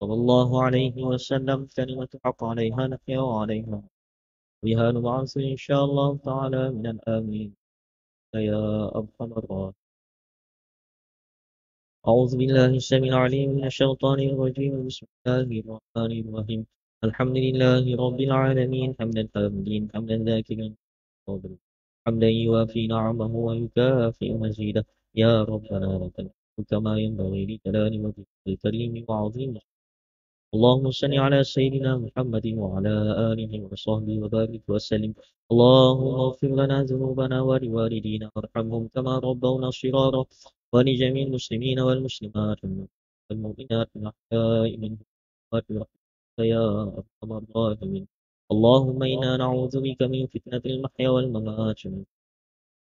صلى الله عليه وسلم كلمة حق عليها نحيا وعليها بها نبعث إن شاء الله تعالى من الآمين يا أرحم الراحمين أعوذ بالله السميع العليم من الشيطان الرجيم بسم الله الرحمن الرحيم الحمد لله رب العالمين حمدا حمدا حمدا الذاكرين حمدا يوافي نعمه ويكافئ مزيده يا ربنا لك الحمد كما ينبغي لجلال وجهك الكريم وعظيم اللهم صل على سيدنا محمد وعلى آله وصحبه وبارك وسلم اللهم اغفر لنا ذنوبنا ولوالدينا وارحمهم كما ربونا صغارا ولجميع المسلمين والمسلمات والمؤمنات الأحياء منهم يا أرحم الراحمين اللهم إنا نعوذ بك من فتنة المحيا والممات ومن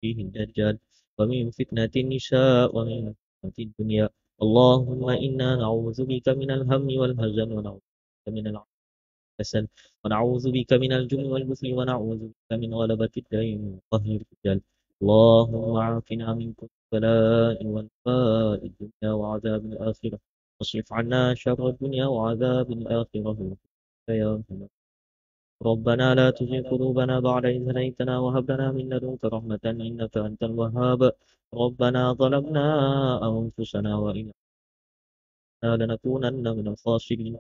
فيه الدجال ومن فتنة النساء ومن فتنة الدنيا اللهم إنا نعوذ بك من الهم والهزن ونعوذ بك من العسل ونعوذ بك من الجن والبخل ونعوذ بك من غلبة الدين وقهر الرجال اللهم عافنا من كل بلاء والباء الدنيا وعذاب الآخرة واصرف عنا شر الدنيا وعذاب الآخرة يا رحمن ربنا لا تزغ قلوبنا بعد إذ هديتنا وهب لنا من لدنك رحمة إنك أنت الوهاب ربنا ظلمنا أنفسنا وإن لنكونن من الخاسرين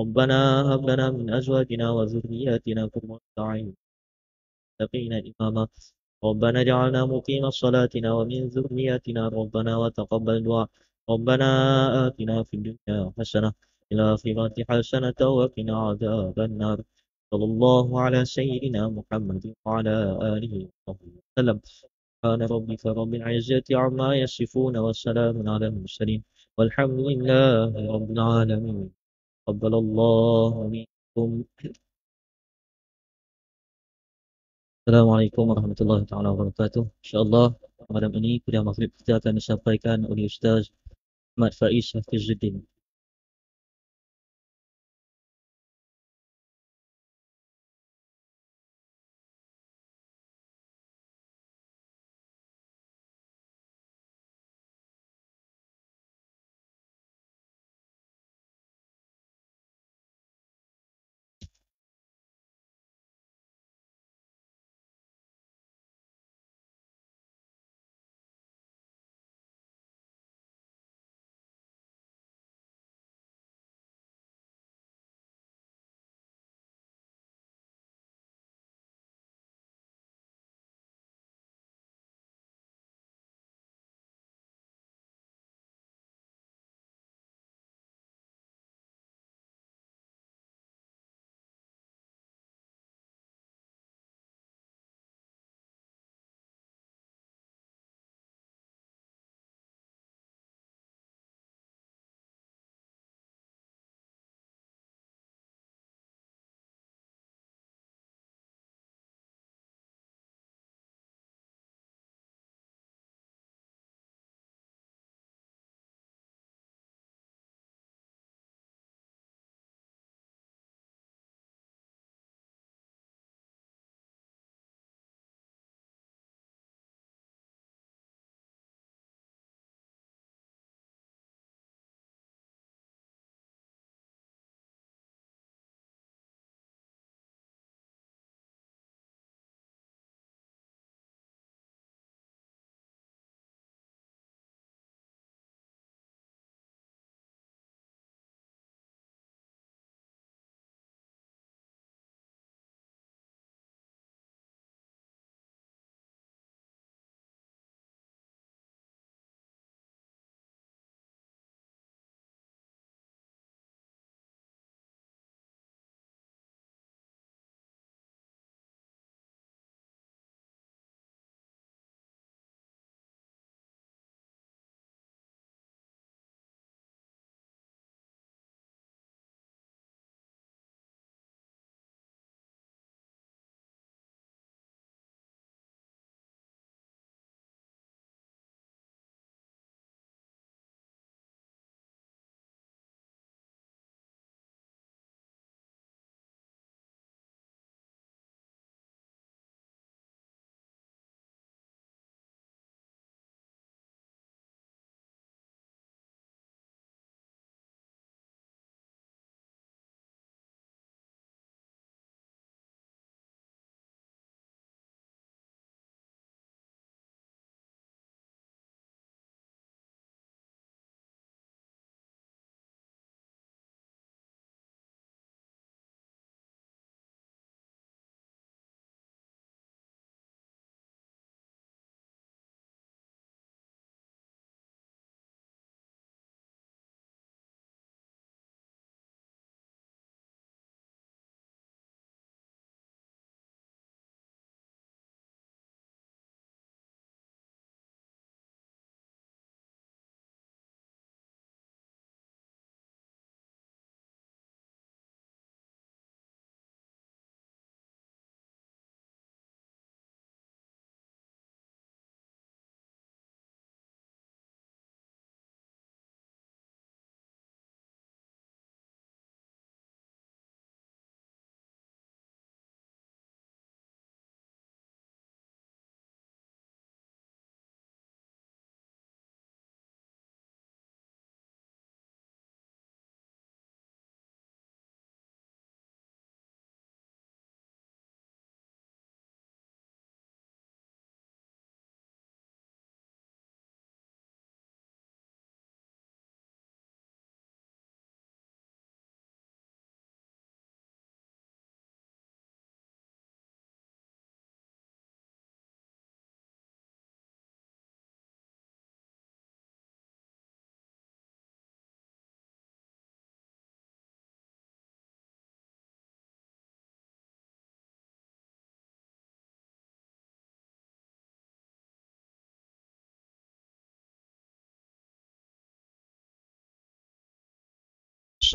ربنا هب لنا من أزواجنا وذرياتنا قرة أعين متقين إماما ربنا اجعلنا مقيم صلاتنا ومن ذرياتنا ربنا وتقبل دعاء ربنا آتنا في الدنيا حسنة إلى آخرة حسنة وقنا عذاب النار صلى الله على سيدنا محمد وعلى آله وصحبه وسلم سبحان ربك رب العزة عما يصفون وسلام على المرسلين والحمد لله رب العالمين تقبل الله منكم السلام عليكم ورحمة الله تعالى وبركاته إن شاء الله pada ini kuliah maghrib kita akan disampaikan oleh Ustaz Ahmad Faiz Hafiz Zuddin.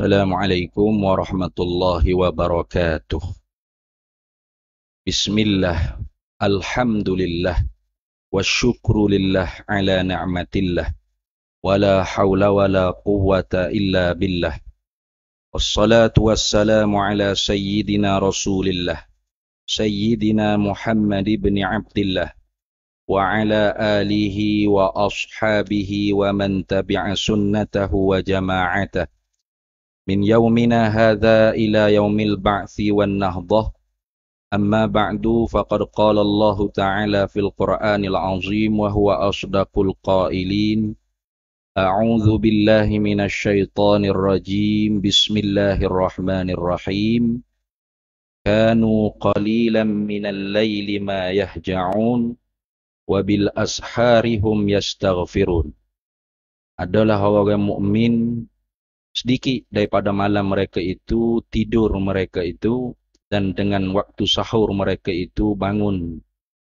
السلام عليكم ورحمة الله وبركاته بسم الله الحمد لله والشكر لله على نعمة الله ولا حول ولا قوة إلا بالله والصلاة والسلام على سيدنا رسول الله سيدنا محمد بن عبد الله وعلى آله وأصحابه ومن تبع سنته وجماعته من يومنا هذا إلى يوم البعث والنهضة أما بعد فقد قال الله تعالى في القرآن العظيم وهو أصدق القائلين أعوذ بالله من الشيطان الرجيم بسم الله الرحمن الرحيم كانوا قليلا من الليل ما يهجعون وبالأسحار هم يستغفرون adalah orang mukmin sedikit daripada malam mereka itu tidur mereka itu dan dengan waktu sahur mereka itu bangun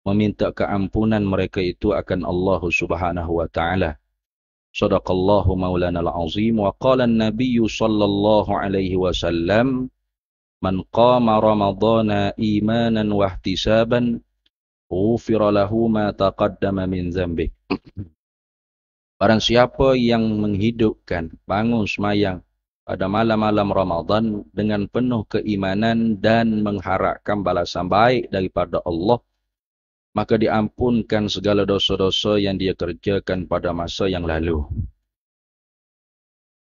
meminta keampunan mereka itu akan Allah Subhanahu wa taala. Sadaqallahu maulana al-azim wa qala an-nabiy sallallahu alaihi wasallam man qama ramadhana imanan wa ihtisaban ghufira lahu ma taqaddama min dhanbi. Barang siapa yang menghidupkan bangun semayang pada malam-malam Ramadan dengan penuh keimanan dan mengharapkan balasan baik daripada Allah, maka diampunkan segala dosa-dosa yang dia kerjakan pada masa yang lalu.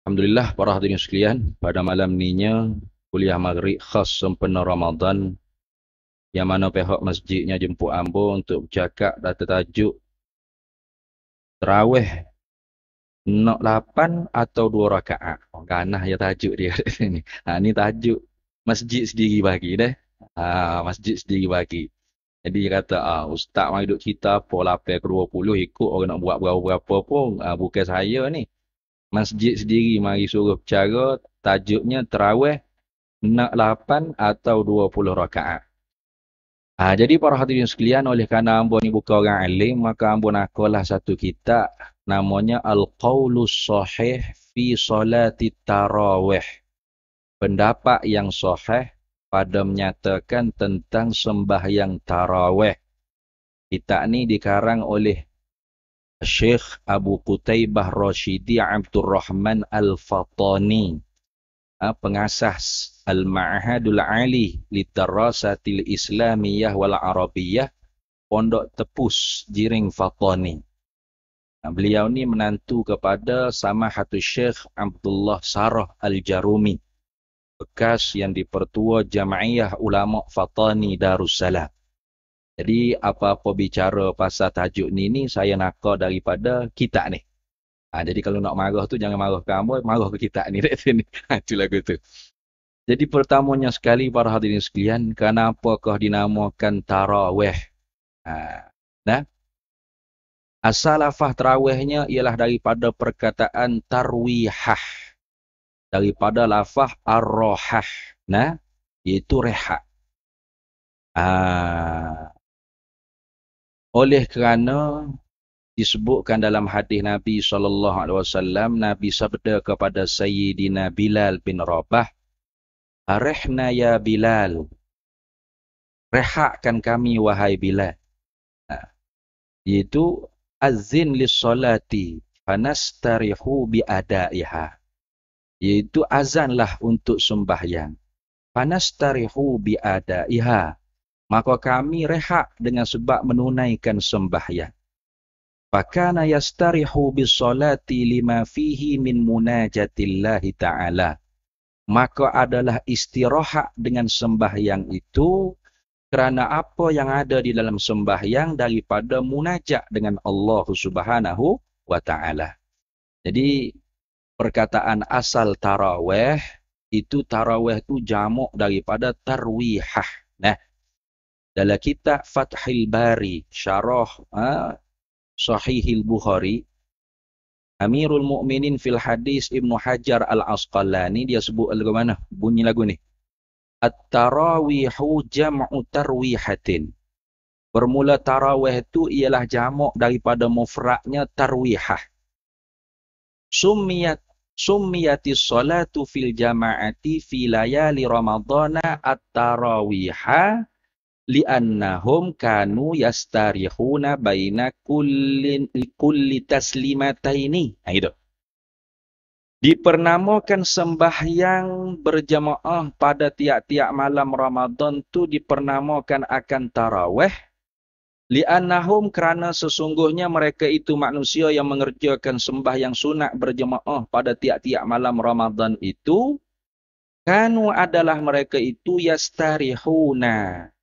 Alhamdulillah para hadirin sekalian, pada malam ininya kuliah maghrib khas sempena Ramadan yang mana pihak masjidnya jemput ambo untuk bercakap dan tertajuk Terawih nak lapan atau dua rakaat. Oh, ganah ya tajuk dia kat sini. Ha, ni tajuk masjid sendiri bagi deh. Ha, masjid sendiri bagi. Jadi dia kata, ah, ustaz mari duduk cerita apa lapai ke 20 ikut orang nak buat berapa-berapa pun ah, bukan saya ni. Masjid sendiri mari suruh bicara tajuknya terawih nak lapan atau 20 rakaat. Ha, jadi para hadirin sekalian oleh kerana ambon ni bukan orang alim maka ambon akulah satu kitab namanya Al-Qaulus Sahih fi Salati Tarawih. Pendapat yang sahih pada menyatakan tentang sembahyang tarawih. kita ni dikarang oleh Syekh Abu Qutaibah Rashidi Abdul Rahman Al-Fatani. Ha, pengasas Al-Ma'hadul Ali Lidarasatil Islamiyah Wal Arabiyah Pondok Tepus Jiring Fatani nah, Beliau ni menantu kepada Sama Hatu Syekh Abdullah Sarah Al-Jarumi Bekas yang dipertua Jama'iyah Ulama Fatani Darussalam Jadi apa-apa bicara pasal tajuk ni ni Saya nakal daripada kita ni Ha, jadi kalau nak marah tu jangan marah ke kamu, marah ke kita ni. Itu ha, lagu tu. Jadi pertamanya sekali para hadirin sekalian, kenapakah dinamakan Taraweh? Ha. Nah. Asal lafah Tarawehnya ialah daripada perkataan Tarwihah. Daripada lafah Ar-Rohah. Nah, itu reha. Ha. Oleh kerana disebutkan dalam hadis Nabi SAW, Nabi sabda kepada Sayyidina Bilal bin Rabah, Arihna ya Bilal. Rehakkan kami wahai Bilal. Nah, itu azin li solati fanastarihu bi adaiha. Yaitu azanlah untuk sembahyang. Fanastarihu bi adaiha. Maka kami rehak dengan sebab menunaikan sembahyang. Fakana yastarihu bi solati lima fihi min munajatillahi ta'ala maka adalah istirahat dengan sembahyang itu kerana apa yang ada di dalam sembahyang daripada munajat dengan Allah Subhanahu wa taala. Jadi perkataan asal tarawih itu tarawih itu jamak daripada tarwihah. Nah, dalam kitab Fathil Bari syarah ha, Sahihil Bukhari Amirul Mukminin fil Hadis Ibnu Hajar Al Asqalani dia sebut lagu mana? Bunyi lagu ni. At-tarawihu jam'u tarwihatin. Bermula tarawih itu ialah jamak daripada mufradnya tarwihah. Summiyat summiyati salatu fil jama'ati fi layali Ramadhana at-tarawihah Li li'annahum kanu yastarihuna baina kulli kulli taslimataini. Ha gitu. Dipernamakan sembahyang berjamaah pada tiap-tiap malam Ramadan tu dipernamakan akan taraweh. Li'annahum kerana sesungguhnya mereka itu manusia yang mengerjakan sembahyang sunat berjamaah pada tiap-tiap malam Ramadan itu. Kanu adalah mereka itu yastarihuna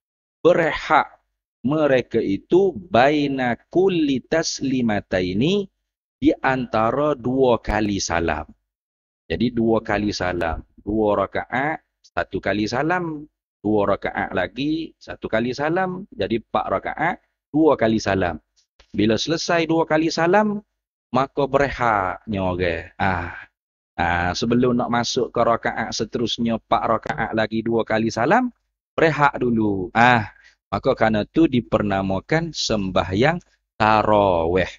berhak mereka itu baina kulli ini di antara dua kali salam. Jadi dua kali salam, dua rakaat, satu kali salam, dua rakaat lagi, satu kali salam, jadi empat rakaat, dua kali salam. Bila selesai dua kali salam, maka berehaknya orang. Okay? Ah. Ah, sebelum nak masuk ke rakaat seterusnya, empat rakaat lagi, dua kali salam, berehak dulu. Ah, Maka karena itu dipernamakan sembahyang taraweh.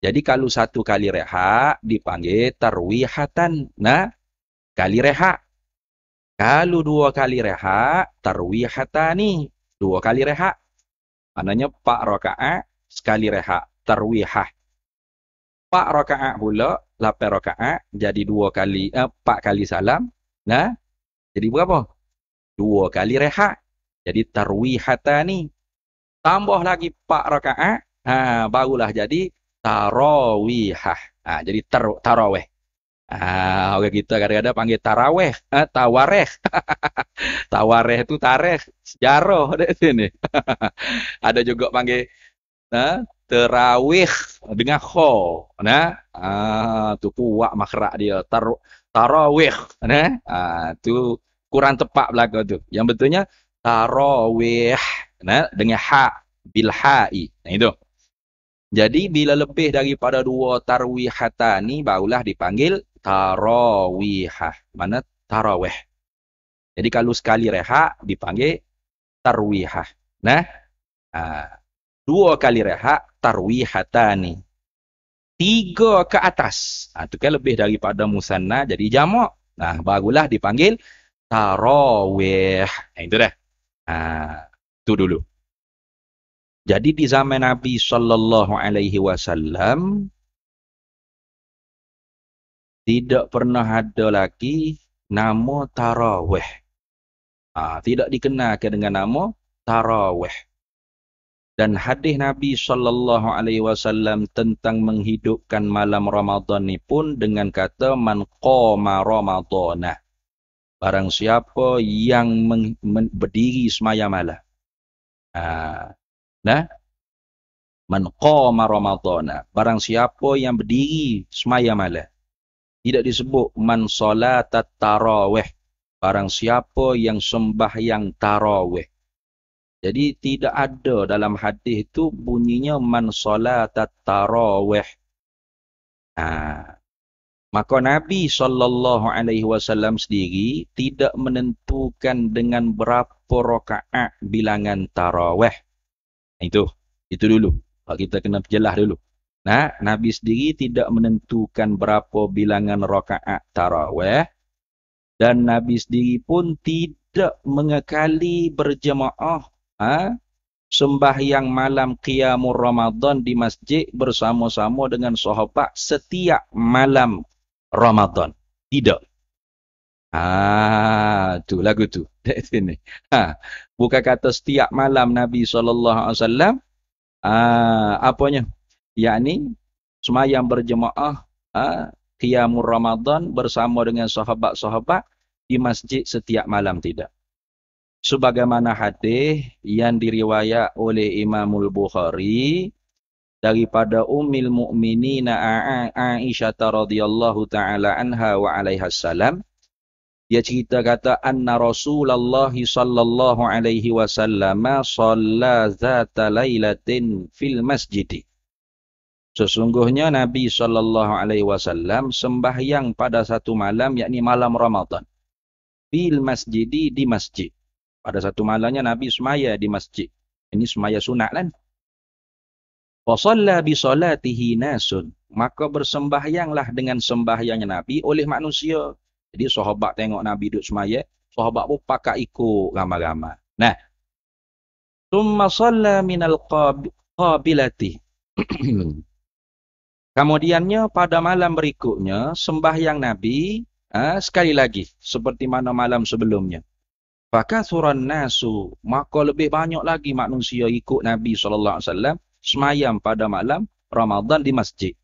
Jadi kalau satu kali rehat dipanggil tarwihatan. Nah, kali rehat. Kalau dua kali rehat, tarwihatani. Dua kali rehat. Maknanya pak rakaat sekali rehat. Tarwihah. Pak rakaat pula, lapan rakaat jadi dua kali, eh, empat eh, kali salam. Nah, jadi berapa? Dua kali rehat. Jadi tarwihata ni. Tambah lagi pak rakaat. Ha, barulah jadi tarawihah. Ha, jadi tar tarawih. Ha, orang kita kadang-kadang panggil tarawih. Ha, tawareh. tawareh itu tarikh. Sejarah dekat sini. Ada juga panggil ha, terawih dengan kho. Nah, ha, tu puak makhrak dia. Tar tarawih. Nah, ha, tu kurang tepat belaka tu. Yang betulnya tarawih nah dengan ha bil hai nah itu jadi bila lebih daripada dua tarwihata ni barulah dipanggil tarawihah mana tarawih jadi kalau sekali rehat dipanggil tarwihah nah ha, dua kali rehat tarwihata ni tiga ke atas nah, ha, itu kan lebih daripada musanna jadi jamak nah barulah dipanggil tarawih nah, itu dah Ha, tu dulu. Jadi di zaman Nabi sallallahu alaihi wasallam tidak pernah ada lagi nama tarawih. Ha, tidak dikenal dengan nama tarawih. Dan hadis Nabi sallallahu alaihi wasallam tentang menghidupkan malam Ramadan ni pun dengan kata man qama ramadhana. Barang siapa yang men, men, berdiri semaya malah. Ha. Nah. Man qama ramadana. Barang siapa yang berdiri semaya malah. Tidak disebut man solatat taraweh. Barang siapa yang sembah yang taraweh. Jadi tidak ada dalam hadis itu bunyinya man solatat taraweh. Ah. Ha. Maka Nabi sallallahu alaihi wasallam sendiri tidak menentukan dengan berapa rakaat bilangan tarawih. Itu, itu dulu. kita kena jelas dulu. Nah, Nabi sendiri tidak menentukan berapa bilangan rakaat tarawih dan Nabi sendiri pun tidak mengekali berjemaah ha? sembahyang malam qiyamur Ramadan di masjid bersama-sama dengan sahabat setiap malam Ramadan. Tidak. Ah, tu lagu tu. Dekat sini. Ha. Bukan kata setiap malam Nabi sallallahu alaihi wasallam ah apanya? Yakni semayam berjemaah ah ha, qiyamul Ramadan bersama dengan sahabat-sahabat di masjid setiap malam tidak. Sebagaimana hadis yang diriwayat oleh Imamul bukhari daripada ummil mu'minina Aisyah radhiyallahu taala anha wa alaiha salam dia cerita kata anna Rasulullah sallallahu alaihi wasallam sallaza lailatin fil masjid Sesungguhnya Nabi sallallahu alaihi wasallam sembahyang pada satu malam yakni malam Ramadan fil masjid di masjid pada satu malamnya Nabi semaya di masjid ini semaya sunat kan Wasalla bi salatihi nasun. Maka bersembahyanglah dengan sembahyangnya Nabi oleh manusia. Jadi sahabat tengok Nabi duduk semaya, sahabat pun pakai ikut ramai gama Nah. Tumma salla min qabilati. Kemudiannya pada malam berikutnya sembahyang Nabi eh, sekali lagi seperti mana malam sebelumnya. Fakathuran nasu maka lebih banyak lagi manusia ikut Nabi saw semayam pada malam Ramadhan di masjid.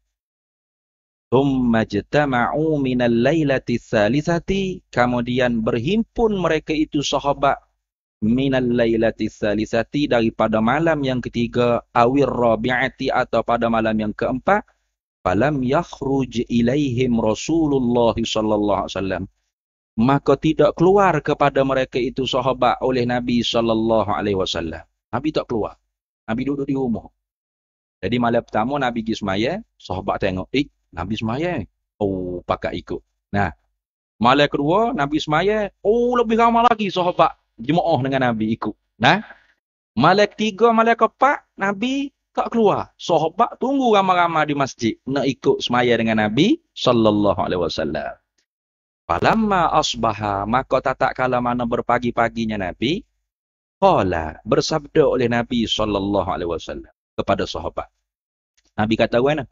Thumma jatama'u min al-lailati thalithati. Kemudian berhimpun mereka itu sahabat min al-lailati thalithati daripada malam yang ketiga awir rabi'ati atau pada malam yang keempat. Falam yakhruj ilaihim Rasulullah sallallahu alaihi wasallam. Maka tidak keluar kepada mereka itu sahabat oleh Nabi sallallahu alaihi wasallam. Nabi tak keluar. Nabi duduk di rumah. Jadi malam pertama Nabi pergi semaya, sahabat tengok, eh, Nabi semaya, oh, pakat ikut. Nah, malam kedua Nabi semaya, oh, lebih ramai lagi sahabat jemaah dengan Nabi ikut. Nah, malam ketiga, malam keempat, Nabi tak keluar. Sahabat tunggu ramai-ramai di masjid nak ikut semaya dengan Nabi sallallahu alaihi wasallam. Falamma asbaha maka tatak kala mana berpagi-paginya Nabi qala bersabda oleh Nabi sallallahu alaihi wasallam kepada sahabat. Nabi kata wena.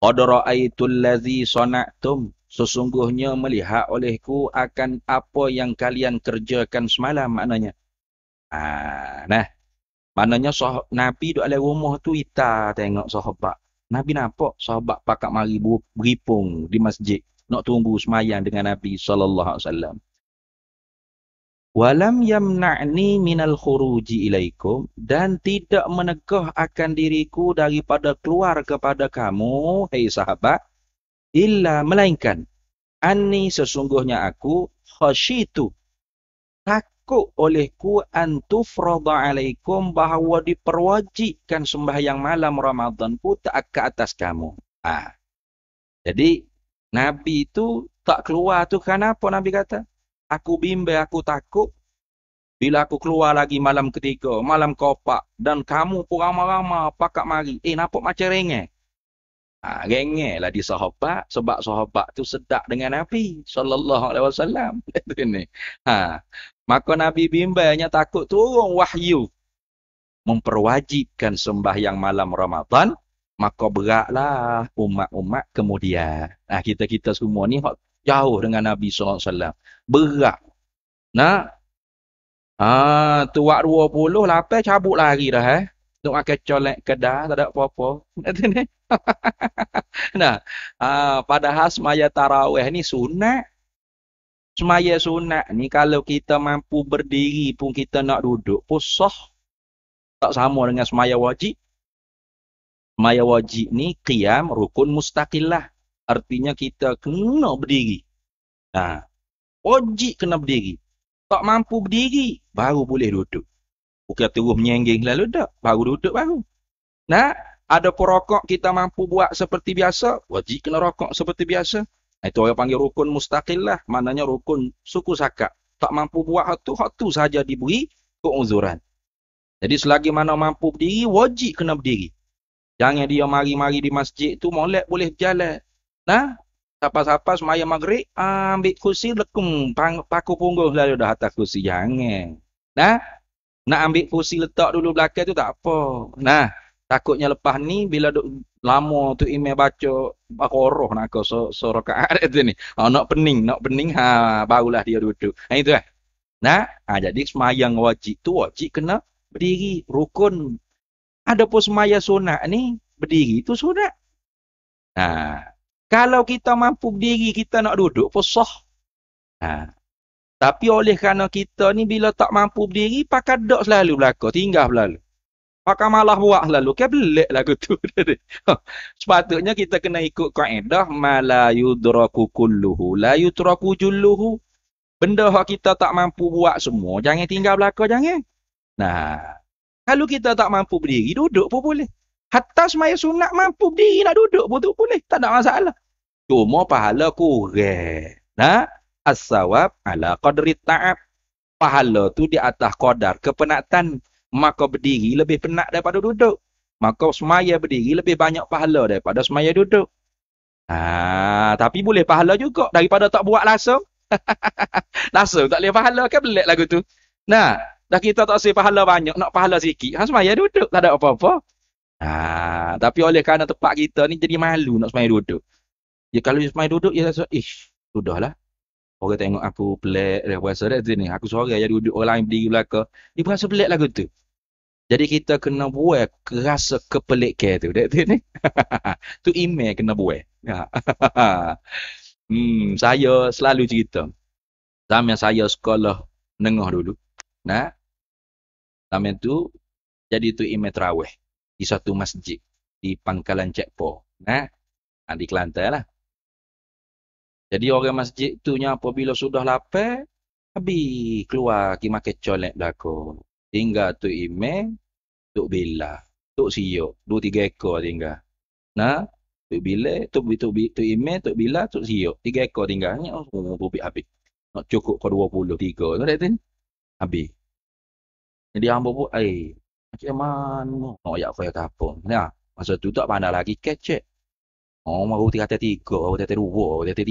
Qad ra'aitul ladzi sana'tum sesungguhnya melihat olehku akan apa yang kalian kerjakan semalam maknanya. Ah, nah. Maknanya sah- Nabi duduk dalam rumah tu ita tengok sahabat. Nabi nampak sahabat pakak mari beripung di masjid nak tunggu semayang dengan Nabi sallallahu alaihi wasallam. Walam yamna'ni minal khuruji ilaikum dan tidak menegah akan diriku daripada keluar kepada kamu, hey sahabat, illa melainkan anni sesungguhnya aku khasyitu takut olehku antufrada alaikum bahwa diperwajibkan sembahyang malam Ramadan ku tak ke atas kamu. Ah. Ha. Jadi Nabi itu tak keluar tu kenapa Nabi kata? aku bimbe aku takut. Bila aku keluar lagi malam ketiga, malam kopak dan kamu pun ramah-ramah pakak mari. Eh, nampak macam rengeh. Ha, rengeh lah di sahabat sebab sahabat tu sedak dengan Nabi sallallahu alaihi wasallam. Ini. Ha, maka Nabi bimbangnya takut turun wahyu memperwajibkan sembahyang malam Ramadan maka beratlah umat-umat kemudian. Nah, kita-kita semua ni jauh dengan Nabi sallallahu alaihi wasallam. Berat. Nak ah tu 20 lapar cabut lari dah eh. Tok makan colek kedah tak ada apa-apa. nah, ah ha, padahal semaya tarawih ni sunat. Semaya sunat ni kalau kita mampu berdiri pun kita nak duduk pun sah. Tak sama dengan semaya wajib. Semaya wajib ni qiyam rukun mustaqillah artinya kita kena berdiri. Ha. Wajib kena berdiri. Tak mampu berdiri, baru boleh duduk. Bukan terus menyengging lalu tak. Baru duduk, baru. Nah, ada perokok kita mampu buat seperti biasa, wajib kena rokok seperti biasa. Itu orang panggil rukun mustaqil lah. Maknanya rukun suku sakat. Tak mampu buat hatu, hatu saja diberi keuzuran. Jadi selagi mana mampu berdiri, wajib kena berdiri. Jangan dia mari-mari di masjid tu, molek boleh jalan. Nah, sapa-sapa semaya maghrib ambik kursi lekum, pang, paku punggung lalu dah atas kursi jangan. Nah, nak ambil kursi letak dulu belakang tu tak apa. Nah, takutnya lepas ni bila duk, lama tu email baca aku roh nak ke so, ke rakaat itu ni. Ha, nak pening, nak pening ha barulah dia duduk. Ha itu lah. Nah, ha, jadi semaya wajib tu wajib kena berdiri rukun. Ada Adapun semaya sunat ni berdiri tu sunat. Nah, ha. Kalau kita mampu berdiri, kita nak duduk pun sah. Ha. Tapi oleh kerana kita ni bila tak mampu berdiri, pakai dok selalu belakang, tinggal selalu. Pakai malah buat selalu, kan belik lah kutu. Sepatutnya kita kena ikut kaedah, malayu draku kulluhu, layu Benda yang kita tak mampu buat semua, jangan tinggal belakang, jangan. Nah, kalau kita tak mampu berdiri, duduk pun boleh. Hatta semaya sunat mampu berdiri nak duduk pun tu boleh. Tak ada masalah cuma pahala kurang. Nah, as-sawab ala qadri ta'ab. Pahala tu di atas kodar kepenatan. Maka berdiri lebih penat daripada duduk. Maka semaya berdiri lebih banyak pahala daripada semaya duduk. Ha, tapi boleh pahala juga daripada tak buat langsung. langsung tak boleh pahala kan belak lagu tu. Nah, dah kita tak sih pahala banyak, nak pahala sikit. Ha, semaya duduk, tak ada apa-apa. Ha, tapi oleh kerana tempat kita ni jadi malu nak semaya duduk. Ya kalau Ismail duduk dia rasa ish sudahlah. Orang tengok aku pelik dia rasa dia sini. Aku seorang yang duduk orang lain berdiri belaka. Dia rasa pelik lagu Jadi kita kena buat rasa kepelikan tu. Dia tu ni. tu email kena buat. Ha. hmm, saya selalu cerita. Zaman saya sekolah nengah dulu. Nah. Zaman itu jadi tu imam terawih di satu masjid di pangkalan Cekpo. Nah. Ha, di Kelantan lah. Jadi orang masjid tu nya apabila sudah lapar, habis keluar ki makan colek belako. Tinggal tu ime, tu bila, tu sio, dua tiga ekor tinggal. Nah, tu bila, tu tu tu ime, tu bila, tu sio, tiga ekor tinggal. Ni oh, bubi oh, oh, habis. Nak cukup ke 23 tu dah tin. Habis. Jadi hamba pun ai, eh, macam mana nak ayak kaya kapung. Nah, masa tu tak pandai lagi kecek. Oh, baru tiga atas tiga, baru tiga atas dua, baru tiga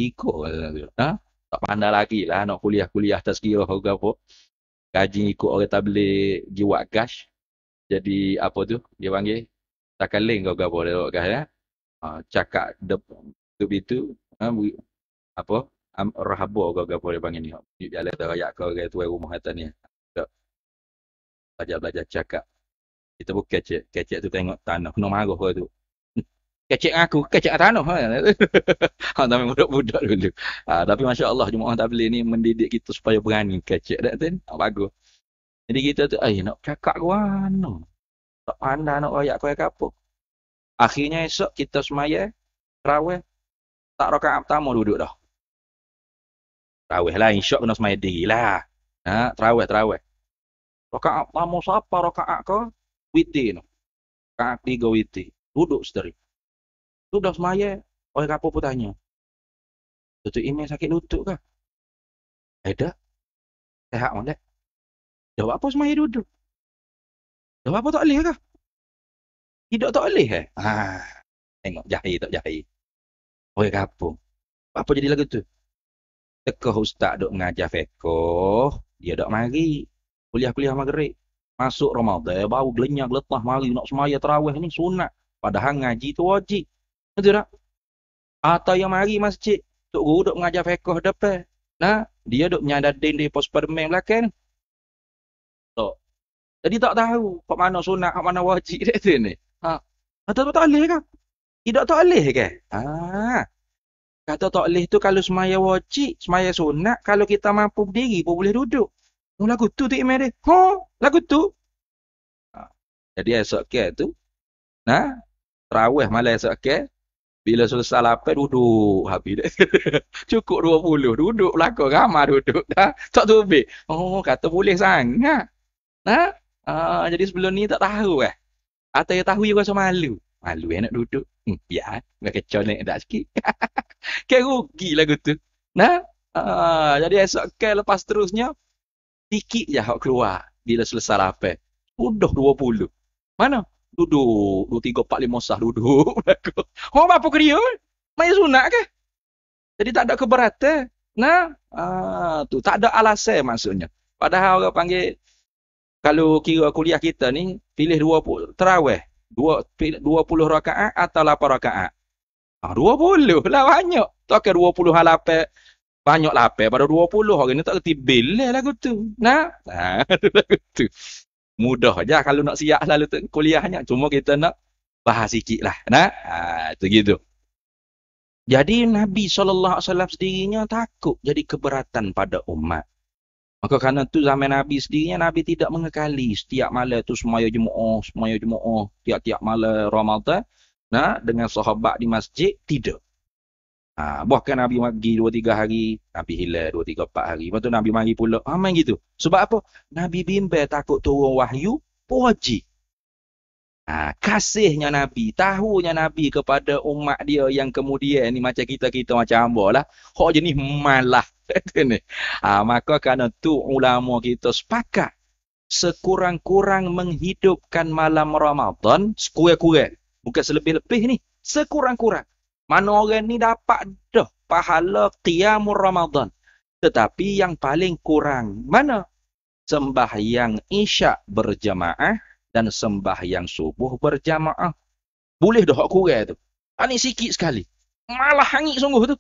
atas tiga. Ha? Tak pandai lagi lah nak kuliah-kuliah tak kira ke apa. Gaji ikut orang tak boleh pergi buat gas. Jadi apa tu, dia panggil. Takkan link kau ke apa dia buat gas ya. Ha, cakap depan tu itu ha, bu- apa am rahabo kau ke apa dia panggil ni jalan tu ayat kau ke tuai rumah kata ni tak belajar belajar cakap kita pun kecek kecek tu tengok tanah kena marah kau tu kecik aku, kecik dengan tanah. Ha, tapi budak-budak dulu. Ha, tapi Masya Allah, Jumaat Tabli ni mendidik kita supaya berani kecik. Tak tu, tak bagus. Jadi kita tu, eh nak cakap ke mana? Tak pandai nak rakyat kaya ke apa? Akhirnya esok kita semaya, terawih, tak rakyat tamu duduk dah. Terawih lah, insya kena semaya diri lah. Ha, terawih, terawih. Rakyat pertama siapa rakyat ke? Witi ni. Rakyat tiga witi. Duduk sendiri. Tu dah semaya. Oi kapo pun tanya. Tutup ini sakit lutut ke? Eh, Ada. Sehat molek. Dah apa semaya duduk? Dah apa tak boleh ke? Tidak tak boleh eh? Ha. Tengok jahil tak jahil. Oi kapo. Apa jadi lagu tu? Tekoh ustaz dok ngajar fekoh, dia dok mari. Kuliah-kuliah maghrib. Masuk Ramadan, bau gelenyak letah mari nak semaya tarawih ni sunat. Padahal ngaji tu wajib betul tak? Atau yang mari masjid, Tok Guru duk mengajar fiqh depan. Nah, dia duk menyadar din di pos permen belakang. Tok. Jadi tak tahu kok mana sunat, kok mana wajib dia tu ni. Ha. Atau tak boleh ke? Tidak tak boleh ke? Ha. Kata tak boleh tu kalau semaya wajib, semaya sunat, kalau kita mampu berdiri pun boleh duduk. Oh, lagu tu tu email dia. Ha, lagu tu. Ha. Jadi esok ke tu. Nah, terawih malah esok ke. Bila selesai lapan, duduk habis. Cukup dua puluh, duduk belakang, ramai duduk. Dah. Tak terbit. Oh, kata boleh sangat. Nah, ha? ha? jadi sebelum ni tak tahu eh. Atau yang tahu, yang rasa malu. Malu eh nak duduk. Hmm, ya, eh. nak kecoh ni, dah sikit. Kayak rugi lah gitu. Nah, ha? ha, uh, jadi esok ke kan lepas terusnya, sikit je awak keluar bila selesai lapan. Udah dua puluh. Mana? Duduk. Dua, tiga, empat, lima sah duduk. Orang apa kerja? Main sunat ke? Jadi tak ada keberatan. Nah, ah, tu tak ada alasan maksudnya. Padahal orang panggil kalau kira kuliah kita ni pilih dua 20 tarawih, dua puluh rakaat atau 8 rakaat. Ah puluh, lah banyak. Tak ke 20 hal apa? Banyak lah Padahal dua puluh, orang ni tak reti bil lah gitu. Nah, ah tu lagu tu mudah aja kalau nak siap lalu tu kuliahnya cuma kita nak bahas sikit lah nak ha, tu gitu jadi Nabi saw alaihi wasallam sendirinya takut jadi keberatan pada umat maka kerana tu zaman Nabi sendirinya Nabi tidak mengekali setiap malam tu semaya jemaah semaya jemaah tiap-tiap malam ramadhan. nah dengan sahabat di masjid tidak Ha, bahkan Nabi pergi 2-3 hari, Nabi hilang 2-3-4 hari. Lepas tu Nabi mari pula. Ha, main gitu. Sebab apa? Nabi bimbang takut turun wahyu, puji. Ha, kasihnya Nabi, tahunya Nabi kepada umat dia yang kemudian ni macam kita-kita macam hamba lah. Hak jenis malah. ni. ha, maka kerana tu ulama kita sepakat sekurang-kurang menghidupkan malam Ramadan, sekurang-kurang. Bukan selebih-lebih ni. Sekurang-kurang. Mana orang ni dapat dah pahala qiyamul Ramadan. Tetapi yang paling kurang mana? Sembah yang isyak berjamaah dan sembah yang subuh berjamaah. Boleh dah kurang tu. Ani sikit sekali. Malah hangit sungguh tu.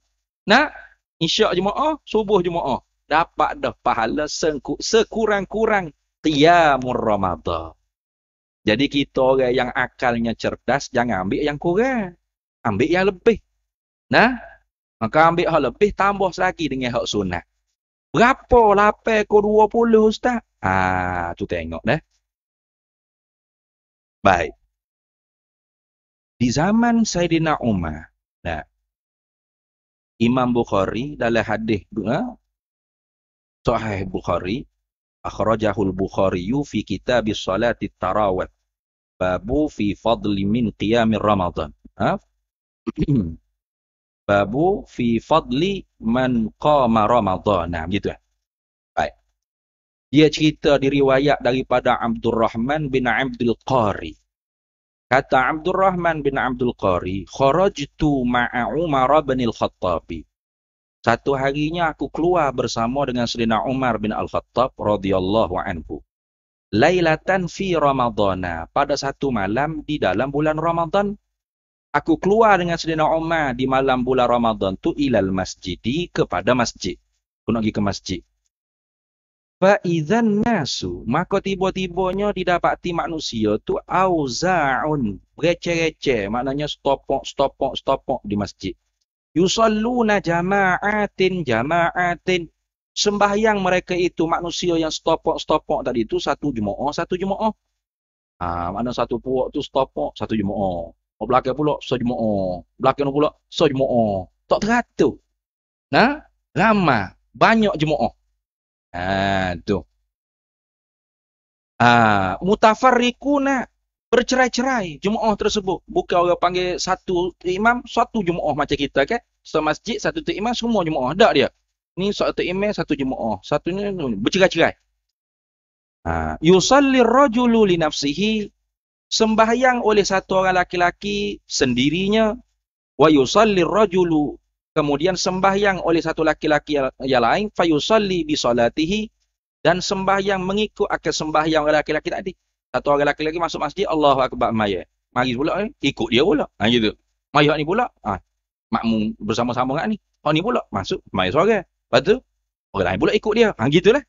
Nak isyak jemaah, subuh jemaah. Dapat dah pahala sekurang-kurang qiyamul Ramadan. Jadi kita orang yang akalnya cerdas, jangan ambil yang kurang ambil yang lebih. Nah, maka ambil hak lebih tambah lagi dengan hak sunat. Berapa lapai ke 20 ustaz? Ah, tu tengok dah. Baik. Di zaman Sayyidina Umar, nah, Imam Bukhari dalam hadis dua ha, Sahih Bukhari, akhrajahul Bukhari fi kitab salat tarawih babu fi fadli min qiyam Ramadan. Ha? babu fi fadli man qama ramadhana gitu ya. Eh? Baik. Dia cerita di riwayat daripada Abdul Rahman bin Abdul Qari. Kata Abdul Rahman bin Abdul Qari, kharajtu ma'a Umar bin Al-Khattab. Satu harinya aku keluar bersama dengan Selina Umar bin Al-Khattab radhiyallahu anhu. Lailatan fi Ramadhana, pada satu malam di dalam bulan Ramadan." aku keluar dengan Sayyidina Umar di malam bulan Ramadan tu ilal masjidi kepada masjid. Aku nak pergi ke masjid. Fa'idhan nasu, maka tiba-tibanya didapati manusia tu auza'un, receh-receh, maknanya stopok, stopok, stopok di masjid. Yusalluna jama'atin, jama'atin, sembahyang mereka itu, manusia yang stopok, stopok tadi itu satu jumaah, satu jumaah. Ha, ah, mana satu puak tu stopok, satu jumaah. Oh belakang pula sojmo'o. Oh, belakang pula sojmo'o. Oh, tak teratur. Nah, ramah. Banyak jemaah. Oh. Ha, tu. Ha, ah, mutafarriquna bercerai-cerai jemaah tersebut. Bukan orang panggil satu imam, satu jemaah macam kita kan. Okay? Satu masjid, satu tu imam, semua jemaah. Tak dia. Ni satu imam, satu jemaah. Satu ni bercerai-cerai. Ha, yusalli rajulu li nafsihi sembahyang oleh satu orang laki-laki sendirinya wa yusalli rajulu kemudian sembahyang oleh satu laki-laki yang lain fa yusalli bi salatihi dan sembahyang mengikut akan sembahyang orang laki-laki tadi satu orang laki-laki masuk masjid Allahu akbar maya mari pula eh? ikut dia pula ha gitu mayat ni pula ha makmum bersama-sama kan ni kau ha, ni pula masuk maya seorang lepas tu orang lain pula ikut dia ha gitulah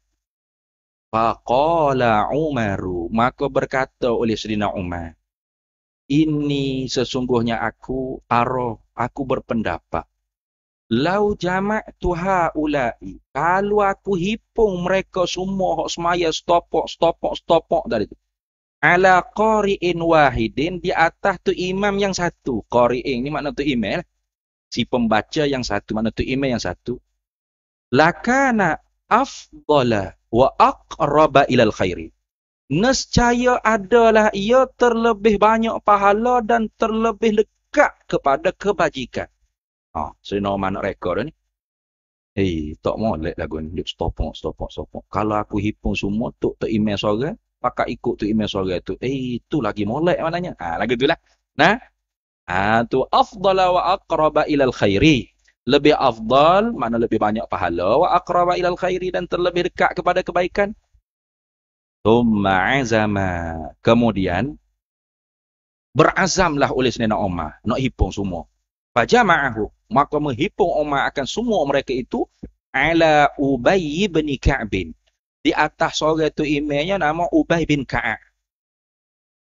Faqala Umaru. Maka berkata oleh Sedina Umar. Ini sesungguhnya aku aroh, aku berpendapat. Lau jama' tuha ula'i. Kalau aku hipung mereka semua hok semaya stopok, stopok, stopok dari itu. Ala qari'in wahidin di atas tu imam yang satu. Qari'in ini makna tu imam. Si pembaca yang satu, makna tu imam yang satu. Lakana afdala wa aqraba ilal khairi nescaya adalah ia terlebih banyak pahala dan terlebih dekat kepada kebajikan ha oh, sedina mana rekod ni Hei, eh, tak mau molek lagu ni. Dia stop, stop, stop. Kalau aku hipung semua, tu tak email seorang. Pakai ikut tu email seorang tu. Eh, tu lagi molek maknanya. Ah, ha, lagu tu lah. Nah. Ah, ha, tu afdala wa aqraba ilal khairi lebih afdal mana lebih banyak pahala wa aqraba ilal khairi dan terlebih dekat kepada kebaikan thumma azama kemudian berazamlah oleh Sayyidina Umar nak hipung semua fa jama'ahu maka menghipung Umar akan semua mereka itu ala Ubay bin Ka'b di atas sore tu imannya nama Ubay bin Ka'ab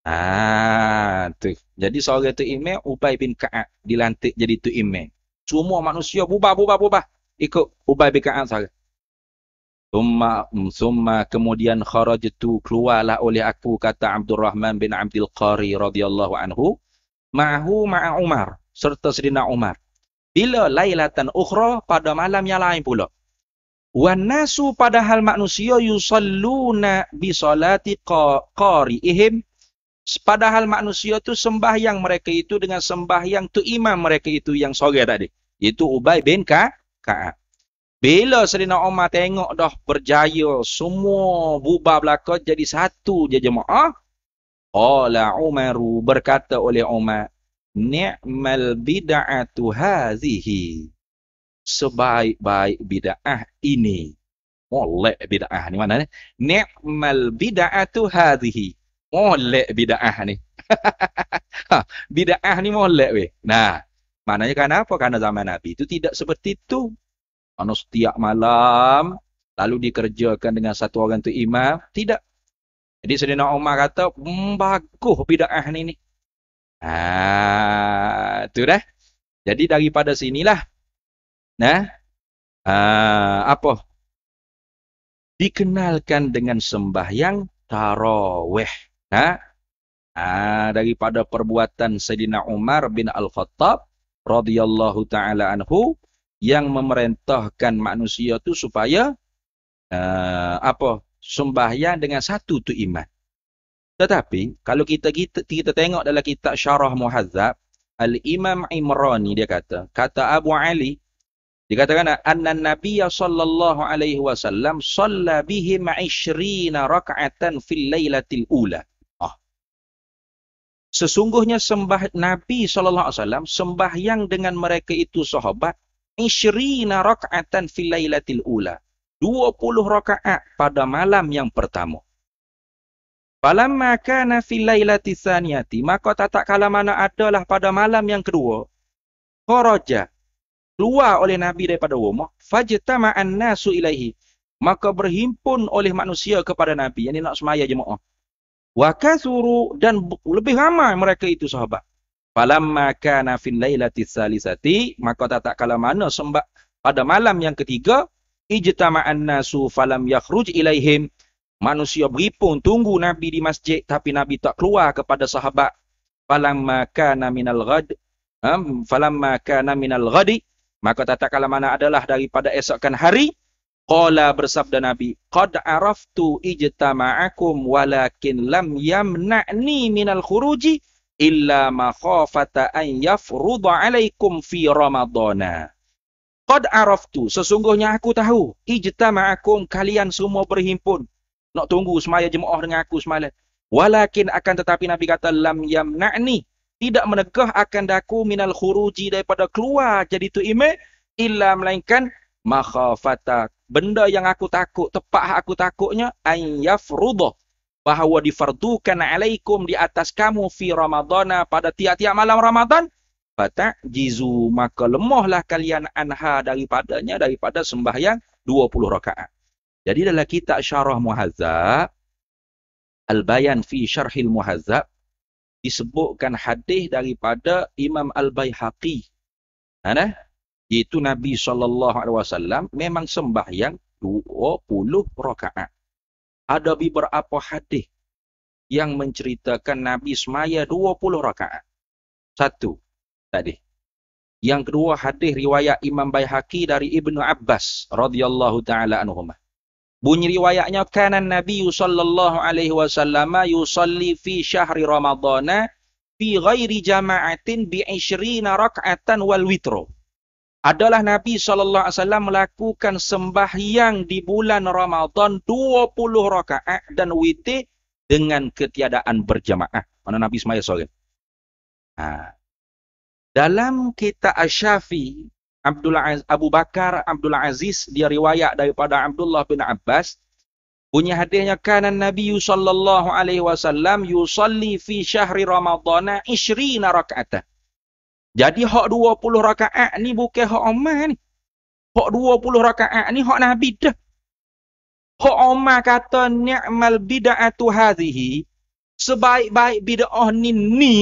ah tu jadi sore tu imam Ubay bin Ka'ab dilantik jadi tu imam semua manusia bubar bubar bubar ikut ubah bin Ka'ab sahaja. Summa summa mm, kemudian kharajtu keluarlah oleh aku kata Abdul Rahman bin Abdul Qari radhiyallahu anhu ma'hu ma'a Umar serta Sidina Umar. Bila lailatan ukhra pada malam yang lain pula. Wa nasu padahal manusia yusalluna bi salati qari'ihim Padahal manusia itu sembahyang mereka itu dengan sembahyang tu imam mereka itu yang sore tadi. Itu Ubay bin Ka'ab. Bila Serina Omar tengok dah berjaya semua bubar belakang jadi satu je jemaah. Ola Umaru berkata oleh Umar. Ni'mal bida'atu hazihi. Sebaik-baik bida'ah ini. Oleh oh, bida'ah ni mana ni? Ni'mal bida'atu hazihi molek bid'ah ni. Ha, bid'ah ni molek weh. Nah, maknanya apa? Karena zaman Nabi itu tidak seperti itu. Manus setiap malam lalu dikerjakan dengan satu orang tu imam, tidak. Jadi Sayyidina Umar kata, hmm, bagus bid'ah ni ni. Ah, tu dah. Jadi daripada sinilah. Nah, ah, apa? Dikenalkan dengan sembahyang taraweh. Ha? Ha, daripada perbuatan Sayyidina Umar bin Al-Khattab radhiyallahu taala anhu yang memerintahkan manusia tu supaya uh, apa sembahyang dengan satu tu iman. Tetapi kalau kita kita, kita tengok dalam kitab Syarah Muhazzab Al-Imam Imrani dia kata, kata Abu Ali dikatakan anna Nabiy sallallahu alaihi wasallam shalla bihim 20 rak'atan fil lailatil ula. Sesungguhnya sembah Nabi sallallahu alaihi wasallam sembahyang dengan mereka itu sahabat 20 rakaatan fil lailatil ula. 20 rakaat pada malam yang pertama. Falam maka na fil lailatis tak tak kalau mana adalah pada malam yang kedua Koraja. keluar oleh nabi daripada rumah fajtama'an nasu ilaihi maka berhimpun oleh manusia kepada nabi ini nak semaya jemaah wa kathuru dan lebih ramai mereka itu sahabat falam maka fil lailati salisati maka tak, tak kalau mana sembah pada malam yang ketiga ijtama'an nasu falam yakhruj ilaihim manusia beripun tunggu nabi di masjid tapi nabi tak keluar kepada sahabat falam makana minal ghad ha, falam makana minal ghadi maka tak, tak kalau mana adalah daripada esokkan hari Qala bersabda Nabi, Qad araftu ijtama'akum walakin lam yamna'ni minal khuruji illa makhafata an yafrudu alaikum fi ramadana. Qad araftu, sesungguhnya aku tahu, ijtama'akum kalian semua berhimpun. Nak tunggu semaya jemaah dengan aku semalam. Walakin akan tetapi Nabi kata, lam yamna'ni. Tidak menegah akan daku minal khuruji daripada keluar. Jadi itu ime, illa melainkan makhafata benda yang aku takut, tepat aku takutnya, an yafrudah. Bahawa difardukan alaikum di atas kamu fi ramadana pada tiap-tiap malam ramadhan. Batak jizu maka lemahlah kalian anha daripadanya daripada sembahyang 20 rakaat. Jadi dalam kitab syarah muhazzab, Al-Bayan fi syarhil muhazzab, disebutkan hadis daripada Imam Al-Bayhaqi. Nah, itu Nabi SAW memang sembahyang 20 rakaat. Ada beberapa hadis yang menceritakan Nabi semaya 20 rakaat. Satu tadi. Yang kedua hadis riwayat Imam Baihaqi dari Ibnu Abbas radhiyallahu taala anhumah. Bunyi riwayatnya kanan Nabi sallallahu alaihi wasallam yusalli fi syahri Ramadhana fi ghairi jama'atin bi 20 rak'atan wal witru adalah Nabi saw melakukan sembahyang di bulan Ramadan 20 rakaat dan witir dengan ketiadaan berjamaah. Mana Nabi saw sore? Ha. Dalam kitab Asy-Syafi Abdul Aziz, Abu Bakar Abdul Aziz dia riwayat daripada Abdullah bin Abbas punya hadisnya kana Nabi saw alaihi wasallam yusalli fi syahri Ramadan 20 rakaatah. Jadi hak 20 rakaat ni bukan hak Omar ni. Hak 20 rakaat ni hak Nabi dah. Hak Omar kata ni'mal bida'atu hazihi sebaik-baik bida'ah ni ni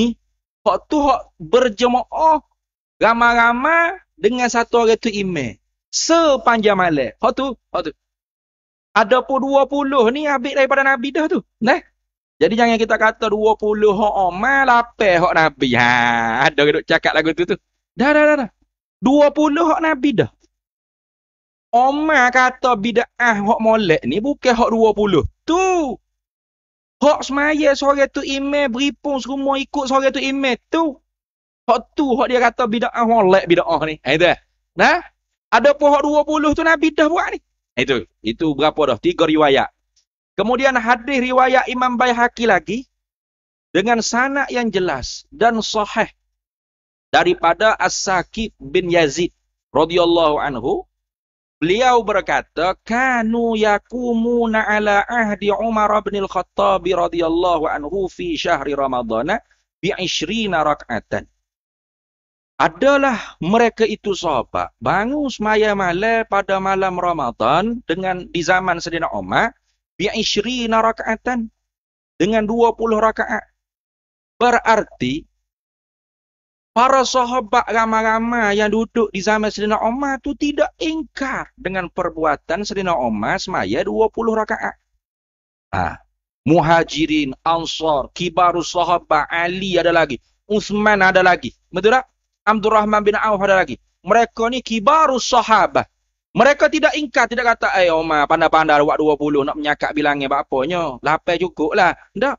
hak tu hak berjemaah ramai-ramai dengan satu orang tu ime, sepanjang malam. Hak tu, hak tu. Ada pun 20 ni ambil daripada Nabi dah tu. Nah. Jadi jangan kita kata 20 oh, amal lapar hak nabi. Ha, ada duk cakap lagu tu tu. Dah dah dah. dah. 20 hak nabi dah. Omar oh, kata bida'ah hak molek ni bukan hak 20. Tu. Hak semaya sore tu imeh beripung semua ikut sore tu imeh tu. Hak tu hak dia kata bida'ah molek bida'ah ni. Ha, itu dah. Eh? Nah. Ada pun hak 20 tu nabi dah buat ni. Ha, itu. Itu berapa dah? Tiga riwayat. Kemudian hadis riwayat Imam Baihaqi lagi dengan sanak yang jelas dan sahih daripada As-Sakib bin Yazid radhiyallahu anhu beliau berkata kanu yakumuna ala ahdi Umar bin Al-Khattab radhiyallahu anhu fi syahri Ramadan bi 20 rak'atan adalah mereka itu sahabat bangun semaya malam pada malam Ramadan dengan di zaman Sayyidina Umar isri narakaatan dengan 20 rakaat. Berarti para sahabat ramai-ramai yang duduk di zaman Sayyidina Umar itu tidak ingkar dengan perbuatan Sayyidina Umar semaya 20 rakaat. Ah, muhajirin, Ansar, kibaru sahabat Ali ada lagi, Uthman ada lagi. Betul tak? Abdul bin Auf ada lagi. Mereka ni kibaru sahabat. Mereka tidak ingkar, tidak kata, eh Omar, pandai-pandai buat 20 nak menyakak bilangnya bapaknya. Lapai cukup lah. Tak.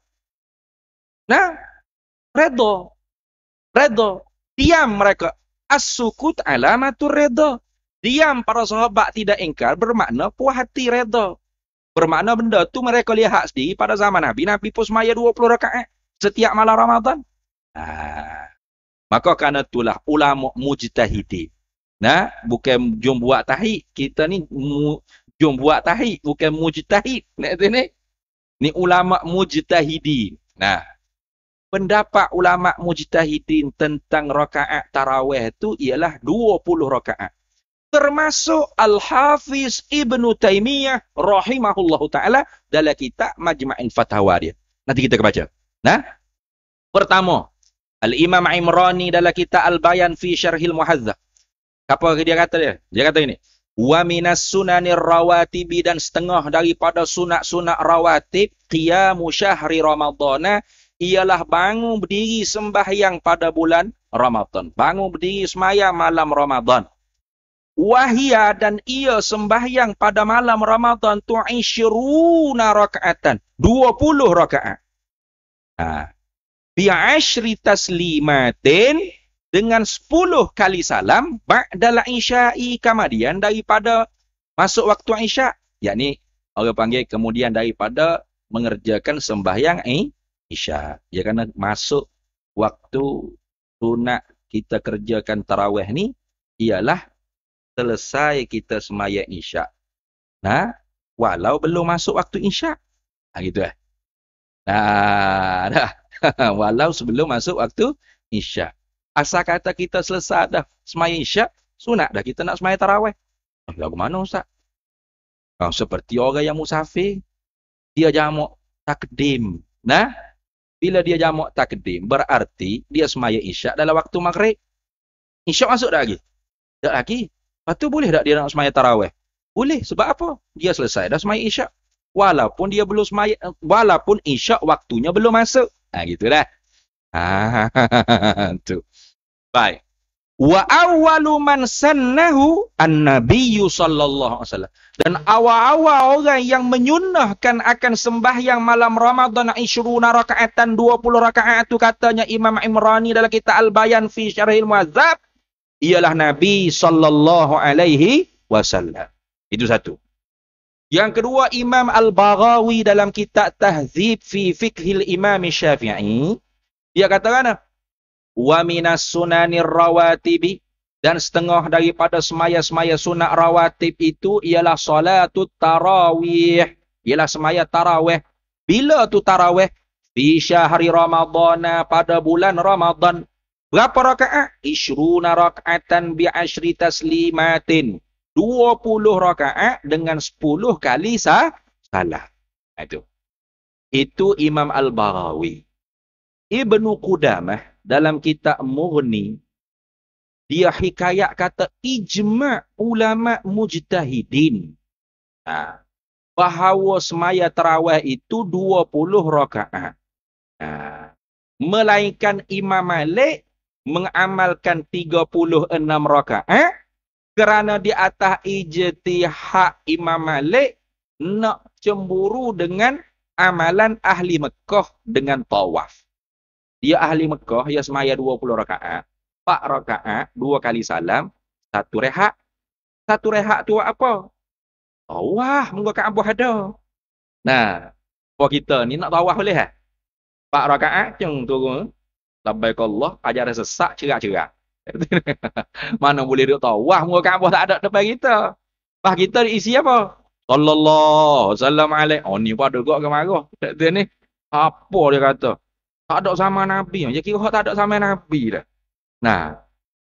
Nah, redha. Redha. Diam mereka. As-sukut alamatur redha. Diam para sahabat tidak ingkar bermakna puas hati redha. Bermakna benda tu mereka lihat sendiri pada zaman Nabi. Nabi pun semaya 20 rakaat setiap malam Ramadan. Ah. Maka kerana itulah ulama mujtahidin. Nah, bukan jom buat tahid. Kita ni mu, jom buat tahid, bukan mujtahid. Nak ni? Ni ulama mujtahidin. Nah, pendapat ulama mujtahidin tentang rakaat tarawih tu ialah 20 rakaat. Termasuk Al-Hafiz Ibn Taymiyah rahimahullahu ta'ala dalam kitab Majma'in Fatawa dia. Nanti kita akan baca. Nah, pertama, Al-Imam Imrani dalam kitab Al-Bayan fi Syarhil Muhazzaf apa dia kata dia? Dia kata ini. Wa minas sunanir rawatib dan setengah daripada sunat-sunat rawatib qiyamu syahri ramadhana ialah bangun berdiri sembahyang pada bulan Ramadan. Bangun berdiri semaya malam Ramadan. Wahia dan ia sembahyang pada malam Ramadan tu isyiruna rakaatan. 20 rakaat. Ha. Bi'ashri taslimatin dengan 10 kali salam ba'dal isya'i kemudian daripada masuk waktu isyak yakni orang panggil kemudian daripada mengerjakan sembahyang eh, isya ya kerana masuk waktu sunat kita kerjakan tarawih ni ialah selesai kita sembahyang isyak nah walau belum masuk waktu isyak ha gitu eh nah dah walau sebelum masuk waktu isyak Asal kata kita selesai dah semayang isyak, sunat dah kita nak semayang tarawih. Ah, lagu mana Ustaz? Nah, seperti orang yang musafir, dia jamak takdim. Nah, bila dia jamak takdim, berarti dia semayang isyak dalam waktu maghrib. Isyak masuk dah lagi? Tak lagi. Lepas tu boleh tak dia nak semayang tarawih? Boleh. Sebab apa? Dia selesai dah semayang isyak. Walaupun dia belum semayang, walaupun isyak waktunya belum masuk. Nah, gitu dah. Ah, tu. Baik. Wa awwalu man sannahu an-nabiy sallallahu alaihi wasallam. Dan awal-awal orang yang menyunnahkan akan sembah yang malam Ramadan Ishruna rakaatan 20 rakaat itu katanya Imam Imrani dalam kitab Al-Bayan fi Syarhil Muazzab ialah Nabi sallallahu alaihi wasallam. Itu satu. Yang kedua Imam Al-Baghawi dalam kitab Tahzib fi Fiqhil Imam Syafi'i dia katakan wa minas sunanir rawatibi dan setengah daripada semaya-semaya sunat rawatib itu ialah solatut tarawih ialah semaya tarawih bila tu tarawih di syahri ramadhana pada bulan ramadhan berapa rakaat isruna rakaatan bi asri taslimatin 20 rakaat dengan 10 kali sah salah itu itu imam al-barawi ibnu qudamah dalam kitab Murni dia hikayat kata ijma' ulama' mujtahidin ha. bahawa semaya terawih itu 20 rakaat. Ha. Melainkan Imam Malik mengamalkan 36 rakaat kerana di atas ijtihad Imam Malik nak cemburu dengan amalan ahli Mekah dengan tawaf. Dia ahli Mekah, dia semaya 20 rakaat. 4 rakaat, 2 kali salam, satu rehat. satu rehat tu apa? Oh, wah, menggunakan Abu Hada. Nah, apa kita ni nak tawah boleh tak? Eh? Pak rakaat, ceng turun. Sampai Allah, ajar sesak, cerak-cerak. Mana boleh duduk Wah, muka Abu tak ada depan kita. Pak kita isi apa? Sallallahu alaihi wasallam alaihi. Oh ni pada gua kemarah. Tak ni. Apa dia kata? Tak ada sama Nabi. Ya kira hak tak ada sama Nabi lah. Nah,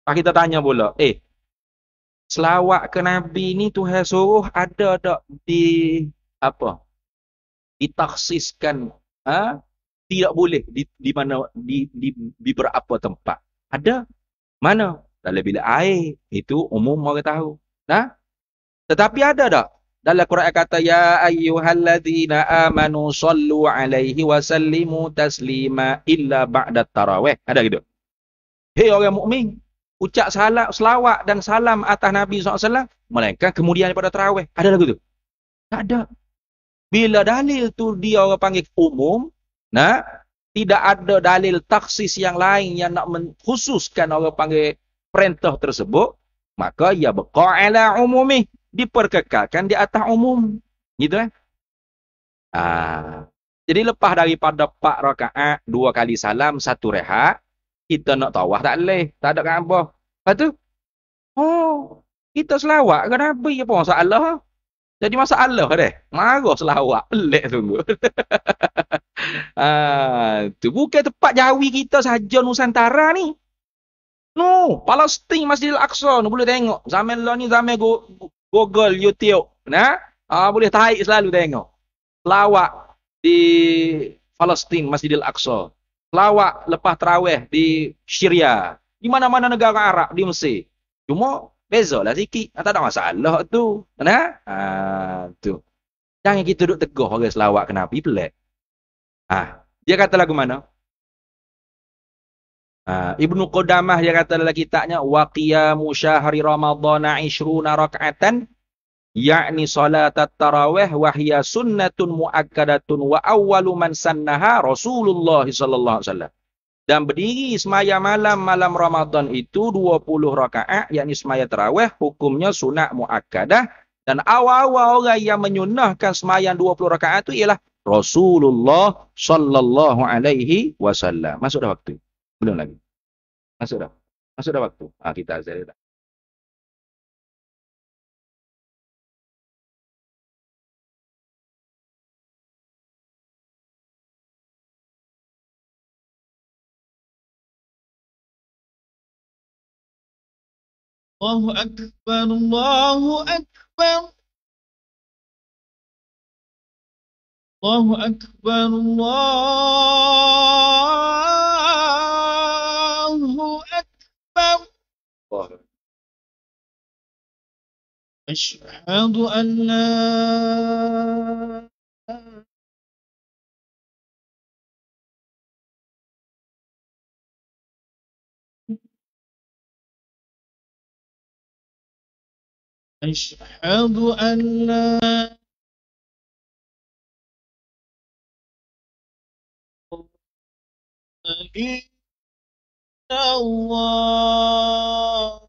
tak kita tanya pula, eh selawat ke Nabi ni Tuhan suruh ada tak di apa? Ditaksiskan ha? tidak boleh di, di mana di, di, di berapa tempat. Ada mana? Dalam bila air itu umum orang tahu. Nah, tetapi ada tak dalam Quran kata ya ayyuhalladzina amanu sallu alaihi wa sallimu taslima illa ba'da tarawih. Ada gitu. Hei orang mukmin, ucap salat selawat dan salam atas Nabi SAW. alaihi wasallam melainkan kemudian pada tarawih. Ada lagu tu. Tak ada. Bila dalil tu dia orang panggil umum, nah tidak ada dalil taksis yang lain yang nak khususkan orang panggil perintah tersebut, maka ia berqa'ala umumih diperkekalkan di atas umum. Gitu kan? Ah. Jadi lepas daripada 4 rakaat, dua kali salam, satu rehat, kita nak tawah tak leh, tak ada apa. Lepas tu, oh, kita selawat ke Nabi apa ya masalah? Jadi masalah deh. Marah selawat, pelik sungguh. ah, tu bukan tempat jawi kita saja Nusantara ni. No, Palestin Masjidil Aqsa, nuh boleh tengok. Zaman lo lah ni zaman go, Google, YouTube, nah. uh, boleh tahi selalu tengok. Lawak di Palestin Masjidil Aqsa. Lawak lepas tarawih di Syria. Di mana-mana negara Arab di Mesir. Cuma bezalah sikit. Ah, tak ada masalah tu. Nah, ha, tu. Jangan kita duduk teguh orang selawat kenapa pelik. Ah, ha. dia kata lagu mana? Ha, Ibnu Qudamah yang kata dalam kitabnya wa qiyamu syahri ramadhan 20 rak'atan yakni salatat tarawih wa hiya sunnatun muakkadatun wa awwalu man sannaha Rasulullah sallallahu alaihi wasallam. Dan berdiri semaya malam malam Ramadan itu 20 rakaat yakni semaya tarawih hukumnya sunat muakkadah dan awal-awal orang yang menyunnahkan semaya 20 rakaat itu ialah Rasulullah sallallahu alaihi wasallam. Masuk dah waktu. Itu. Belum lagi. Masuk dah. Masuk dah waktu. Ah kita azan ya dah. الله أكبر الله أكبر الله أكبر الله أشهد أن لا أشهد أن لا إلا الله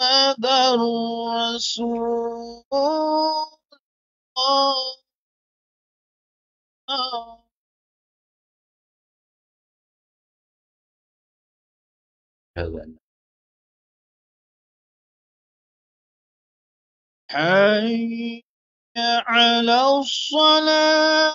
محمد رسول الله حي على الصلاه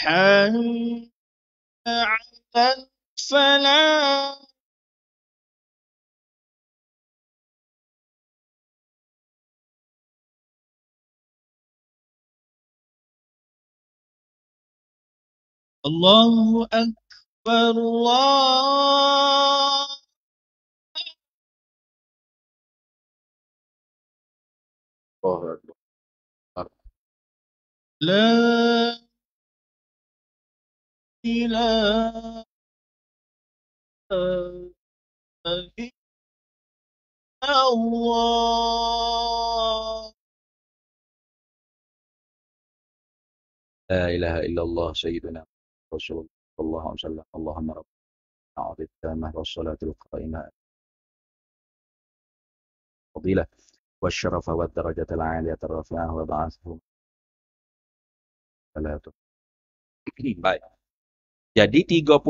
حن فلا الفلاح الله أكبر الله أكبر لا إله الله لا إله إلا الله سيدنا رسول الله صلى الله عليه وسلم اللهم رب أعطي التامة والصلاة القائمة فضيلة والشرف والدرجة العالية الرفيعة وبعثه ثلاثة باي Jadi 30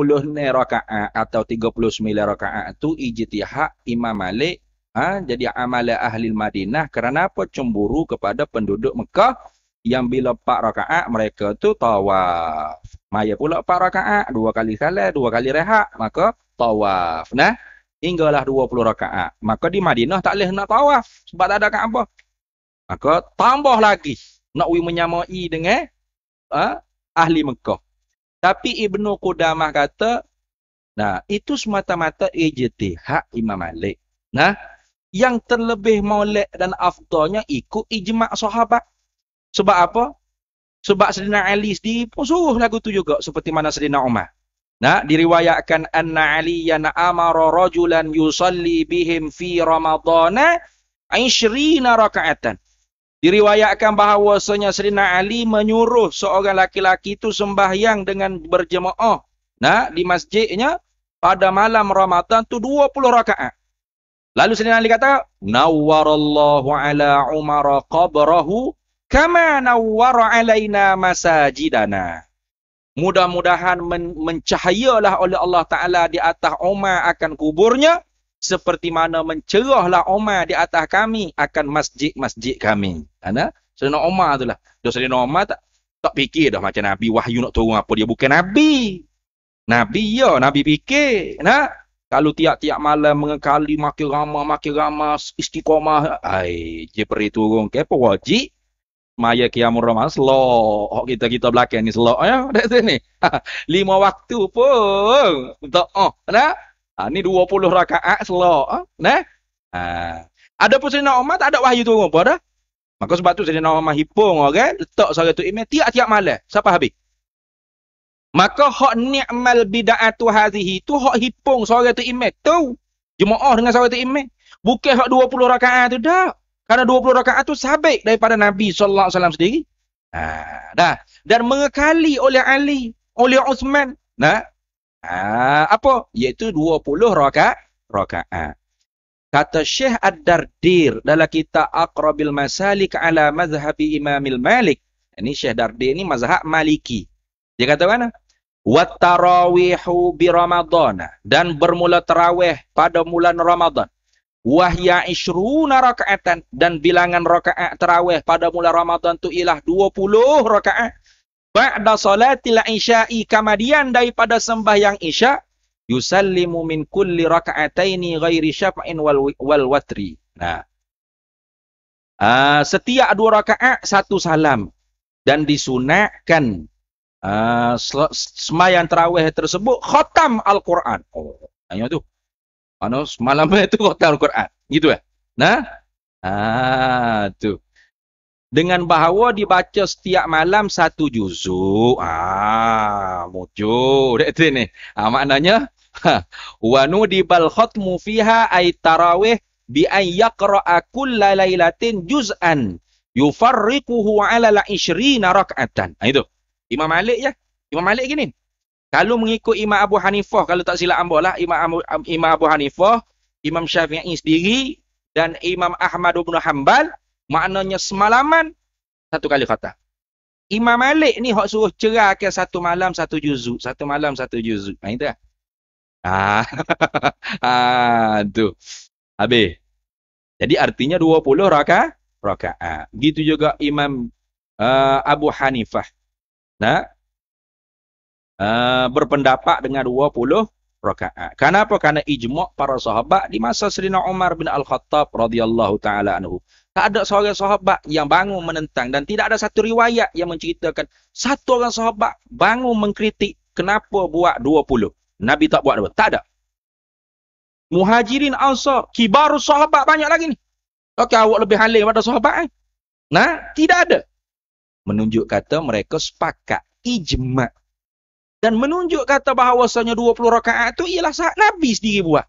rakaat atau 39 rakaat tu ijtihad Imam Malik ha, jadi amalan ahli Madinah kerana apa cemburu kepada penduduk Mekah yang bila 4 rakaat mereka tu tawaf. Maya pula 4 rakaat, dua kali salat, dua kali rehat, maka tawaf. Nah, hinggalah 20 rakaat. Maka di Madinah tak boleh nak tawaf sebab tak ada Kaabah. Maka tambah lagi nak menyamai dengan ha, ahli Mekah. Tapi Ibnu Qudamah kata, nah itu semata-mata ijtihad Imam Malik. Nah, yang terlebih maulik dan afdalnya ikut ijma' sahabat. Sebab apa? Sebab Sedina Ali sendiri pun suruh lagu tu juga seperti mana Sedina Umar. Nah, diriwayatkan anna Ali yan amara rajulan yusalli bihim fi Ramadhana 20 raka'atan. Diriwayatkan bahawasanya Serina Ali menyuruh seorang laki-laki itu sembahyang dengan berjemaah nah, di masjidnya pada malam Ramadan tu 20 rakaat. Lalu Serina Ali kata, Nawarallahu ala Umar qabrahu kama nawar alaina masajidana. Mudah-mudahan men mencahayalah oleh Allah Ta'ala di atas Umar akan kuburnya seperti mana mencerahlah Umar di atas kami akan masjid-masjid kami. Ana, Sayyidina Umar itulah. Dia Sayyidina Umar tak tak fikir dah macam Nabi wahyu nak turun apa dia bukan nabi. Nabi ya, nabi fikir, nah. Kalau tiap-tiap malam mengekali makin ramah, makin ramah, istiqomah. Ai, jeperi turun ke apa wajib? Maya kiamur ramah, slow. Oh, kita kita belakang ni slow. Ya, dah sini. Lima waktu pun. Tak, oh, nah. Ha, ni 20 rakaat selok. Ha? Nah. Ha. Ah. Ada pun Sayyidina Umar tak ada wahyu turun apa dah. Maka sebab tu Sayyidina Umar hipung orang. Okay? Letak suara tu imam tiap-tiap malam. Siapa habis? Maka hak ni'mal tu hazihi tu hak hipung suara tu imam tu. Jemaah dengan suara tu imam. Bukan hak 20 rakaat tu dah. Karena 20 rakaat tu sabit daripada Nabi sallallahu alaihi wasallam sendiri. Ha, dah. Dan mengekali oleh Ali, oleh Uthman. Nah, Ah, apa? Iaitu 20 rakaat rakaat. Kata Syekh Ad-Dardir dalam kitab Aqrabil Masalik ala mazhabi Imamil Malik. Ini Syekh Dardir ini mazhab Maliki. Dia kata mana? Wa tarawihu bi Ramadan dan bermula tarawih pada bulan Ramadan. Wahya ishruna rakaatan dan bilangan rakaat tarawih pada mula Ramadan tu ialah 20 rakaat ba'da salatil isya'i kemudian daripada sembahyang isya yusallimu min kulli raka'ataini ghairi syafa'in wal, wal watri. Nah. Uh, setiap dua rakaat satu salam dan disunatkan uh, ah, semayan terawih tersebut khatam Al-Quran. Oh, hanya tu. Anu semalam itu khatam Al-Quran. Gitu eh. Nah. Ah, tu dengan bahawa dibaca setiap malam satu juzuk. Ah, mojo dek tu ni. Ah, maknanya ha, wa nudi bal khatmu fiha ay tarawih bi an yaqra'a kull lailatin juz'an yufarriquhu 'ala la 20 rak'atan. Ah itu. Imam Malik ya. Imam Malik gini. Kalau mengikut Imam Abu Hanifah kalau tak silap ambo lah Imam Abu, Imam Abu Hanifah, Imam Syafi'i sendiri dan Imam Ahmad bin Hanbal Maknanya semalaman satu kali kata Imam Malik ni hak suruh cerahkan satu malam satu juzuk, satu malam satu juzuk. Ha itu ah. Ah tu. Habis. Jadi artinya dua 20 rakaat rakaat. Ha, gitu juga Imam uh, Abu Hanifah. Nah. Uh, berpendapat dengan 20 rakaat. Kenapa? Karena ijma' para sahabat di masa Serina Umar bin Al-Khattab radhiyallahu taala anhu. Tak ada seorang sahabat yang bangun menentang dan tidak ada satu riwayat yang menceritakan satu orang sahabat bangun mengkritik kenapa buat 20. Nabi tak buat apa? Tak ada. Muhajirin Ansar, kibar sahabat banyak lagi ni. Okey, awak lebih halim pada sahabat eh? Nah, tidak ada. Menunjuk kata mereka sepakat ijma dan menunjuk kata bahawasanya 20 rakaat itu ialah saat Nabi sendiri buat.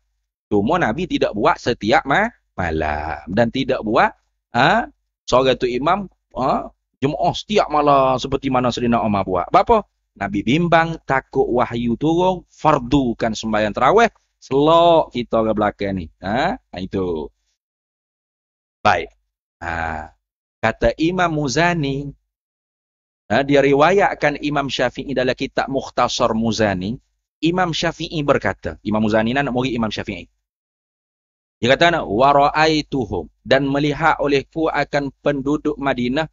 Cuma Nabi tidak buat setiap malam dan tidak buat ha? seorang tu imam ha? jemaah setiap malam seperti mana Serina Omar buat. Bapa, Nabi bimbang takut wahyu turun fardukan sembahyang terawih selok kita ke belakang ni. Ha? ha? itu. Baik. Ha. Kata Imam Muzani, ha, dia riwayatkan Imam Syafi'i dalam kitab Mukhtasar Muzani, Imam Syafi'i berkata, Imam Muzani nak murid Imam Syafi'i. Dia kata waraaituhum dan melihat olehku akan penduduk Madinah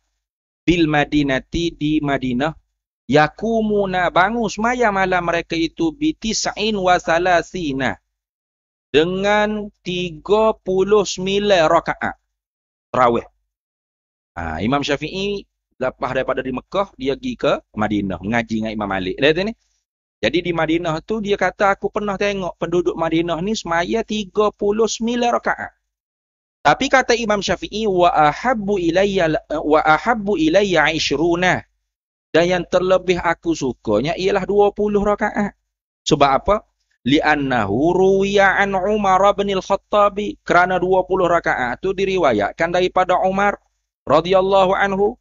bil Madinati di Madinah yakumuna bangun semaya malam mereka itu bitisain wa salasina dengan tiga 39 rakaat tarawih. Ha, Imam Syafi'i lepas daripada di Mekah dia pergi ke Madinah mengaji dengan Imam Malik. Lihat ni. Jadi di Madinah tu dia kata aku pernah tengok penduduk Madinah ni semaya 39 rakaat. Tapi kata Imam Syafi'i wa ahabbu ilayya wa ahabbu ilayya 'ishruna. Dan yang terlebih aku sukanya ialah 20 rakaat. Sebab apa? Li'annahu ruwiya an Umar bin al-Khattab kerana 20 rakaat tu diriwayatkan daripada Umar radhiyallahu anhu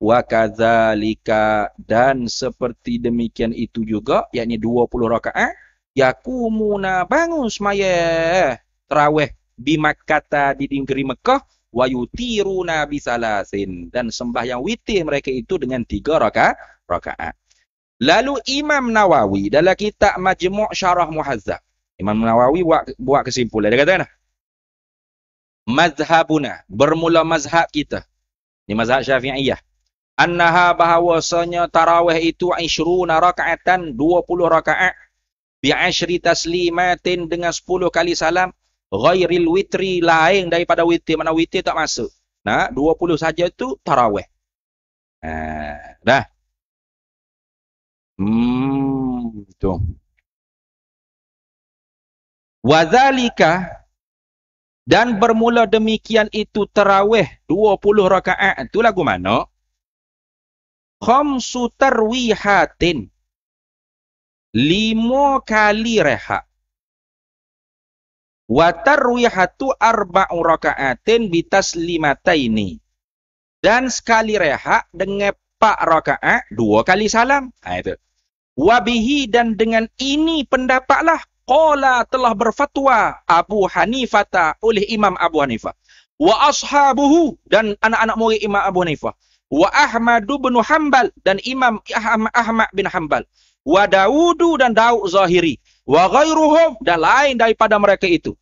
wakadzalika dan seperti demikian itu juga yakni 20 rakaat yakumuna bangun semaya tarawih di makkata di negeri Mekah wa yutiru nabi salasin dan yang witir mereka itu dengan 3 rakaat rakaat lalu imam nawawi dalam kitab majmu' syarah muhazzab imam nawawi buat, buat kesimpulan dia kata nah mazhabuna bermula mazhab kita ni mazhab syafi'iyah annaha bahawasanya tarawih itu 20 rakaatan 20 rakaat bi asyri taslimatin dengan sepuluh kali salam ghairil witri lain daripada witir mana witir tak masuk nah dua puluh saja itu tarawih ha dah hmm tu wazalika dan bermula demikian itu tarawih 20 rakaat itu lagu mana khamsu tarwihatin. Lima kali rehat. Wa tarwihatu arba'u raka'atin bitas lima taini. Dan sekali rehat dengan pak raka'at, dua kali salam. Ha, itu. Wabihi dan dengan ini pendapatlah. Qala telah berfatwa Abu Hanifata oleh Imam Abu Hanifah. Wa ashabuhu dan anak-anak murid Imam Abu Hanifah wa Ahmadu bin Hanbal dan Imam Ahmad bin Hanbal wa Daudu dan Daud Zahiri wa ghairuhum dan lain daripada mereka itu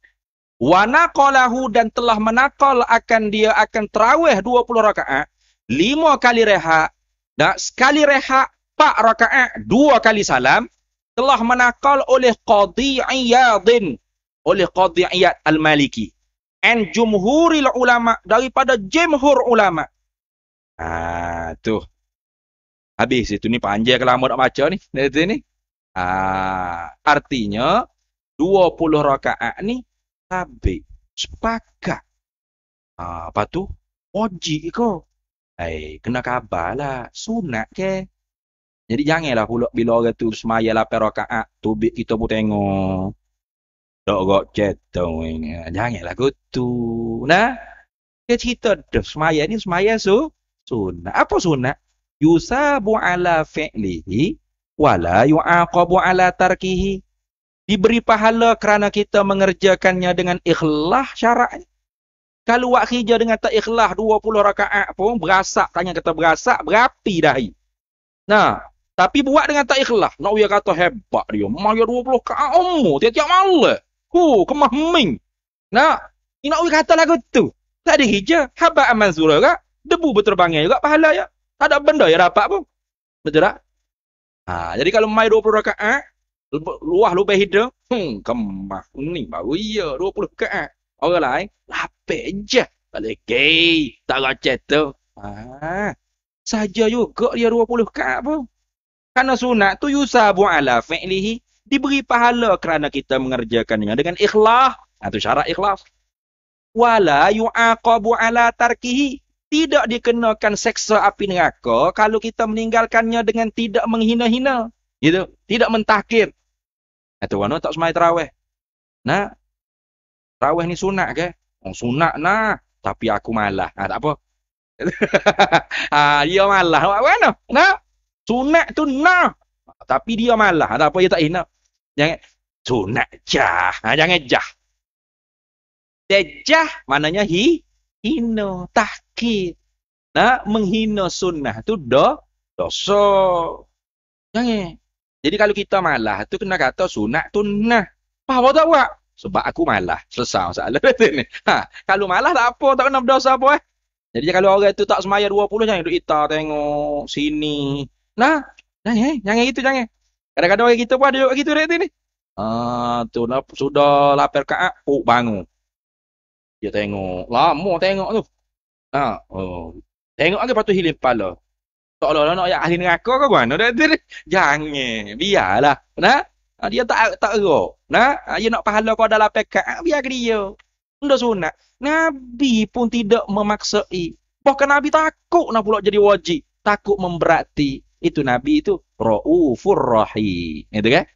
wa naqalahu dan telah menakal akan dia akan tarawih 20 rakaat lima kali rehat dan sekali rehat pak rakaat dua kali salam telah menakal oleh qadhi iyadin oleh qadhi iyad al-maliki dan jumhuril ulama daripada jumhur ulama Ha, tu. Habis itu ni panjang ke lama nak baca ni. Dari ni. Ha, artinya 20 rakaat ni habis sepakat. Ha, ah, apa tu? Oji ke? Eh, kena kabar lah. Sunat ke? Jadi janganlah pula bila orang tu semaya lapar rakaat, tubik kita pun tengok. Tak kok cetong ini. Janganlah kutu. Nah, dia cerita dah semaya ni semaya su sunnah. Apa sunnah? Yusabu ala fi'lihi wala yu'aqabu ala tarkihi. Diberi pahala kerana kita mengerjakannya dengan ikhlas syara'i. Kalau wak hija dengan tak ikhlas 20 rakaat pun berasak, tanya kata berasak, berapi dahi. Nah, tapi buat dengan tak ikhlas. Nak uya kata hebat dia. Maya 20 ka ummu tiap-tiap malam. Hu, kemah ming. Nah, ini nak uya kata lagu tu. Tak ada hija, haba amanzura ke? Kan? debu berterbangan juga pahala ya. Tak ada benda yang rapat pun. Betul tak? Ha, jadi kalau mai 20 rakaat, eh, luah lupa hidung. hmm, kemah ni baru iya 20 rakaat. Orang lain, lapik je. Tak lekei, tak racet tu. Ha, saja juga dia 20 rakaat pun. Karena sunat tu yusabu ala fi'lihi diberi pahala kerana kita mengerjakannya dengan ikhlas. Itu ha, syarat ikhlas. Wala yu'aqabu ala tarkihi tidak dikenakan seksa api neraka kalau kita meninggalkannya dengan tidak menghina-hina. Gitu. Tidak mentakir. Itu eh, mana tak semai terawih. Nah, terawih ni sunat ke? Oh, sunat nah. Tapi aku malah. Ha, tak apa. ha, dia malah. Apa mana? Nah. Sunat tu nah. Tapi dia malah. Ha, tak apa, dia tak hina. Jangan. Sunat jah. Ha, jangan jah. Dejah, maknanya hi, Hino takit. Nak menghino sunnah tu dah dosa. Jangan. Jadi kalau kita malah tu kena kata sunnah tu nah. Apa tak buat? Sebab aku malah. Selesai masalah ni. Ha, kalau malah tak apa, tak kena berdosa apa eh. Jadi kalau orang tu tak semaya 20, jangan duduk kita tengok sini. Nah, jangan, eh? jangan gitu, jangan. Kadang-kadang orang kita pun ada gitu rakyat ni. Ah, tu lah, sudah lapar ke'ak, ah, oh, bangun. Dia tengok. Lama tengok tu. Ha. Oh. Tengok lagi patut hilang kepala. Tak lah nak ayat ahli neraka ke mana dia tu. Jangan. Biarlah. Nah. Ha, dia tak tak erok. Nah, ha, dia nak pahala kau dalam peka, ha, biar ke dia. Benda sunat. Nabi pun tidak memaksai. Bahkan Nabi takut nak pula jadi wajib. Takut memberati. Itu Nabi itu. Ra'ufur rahim. Itu kan?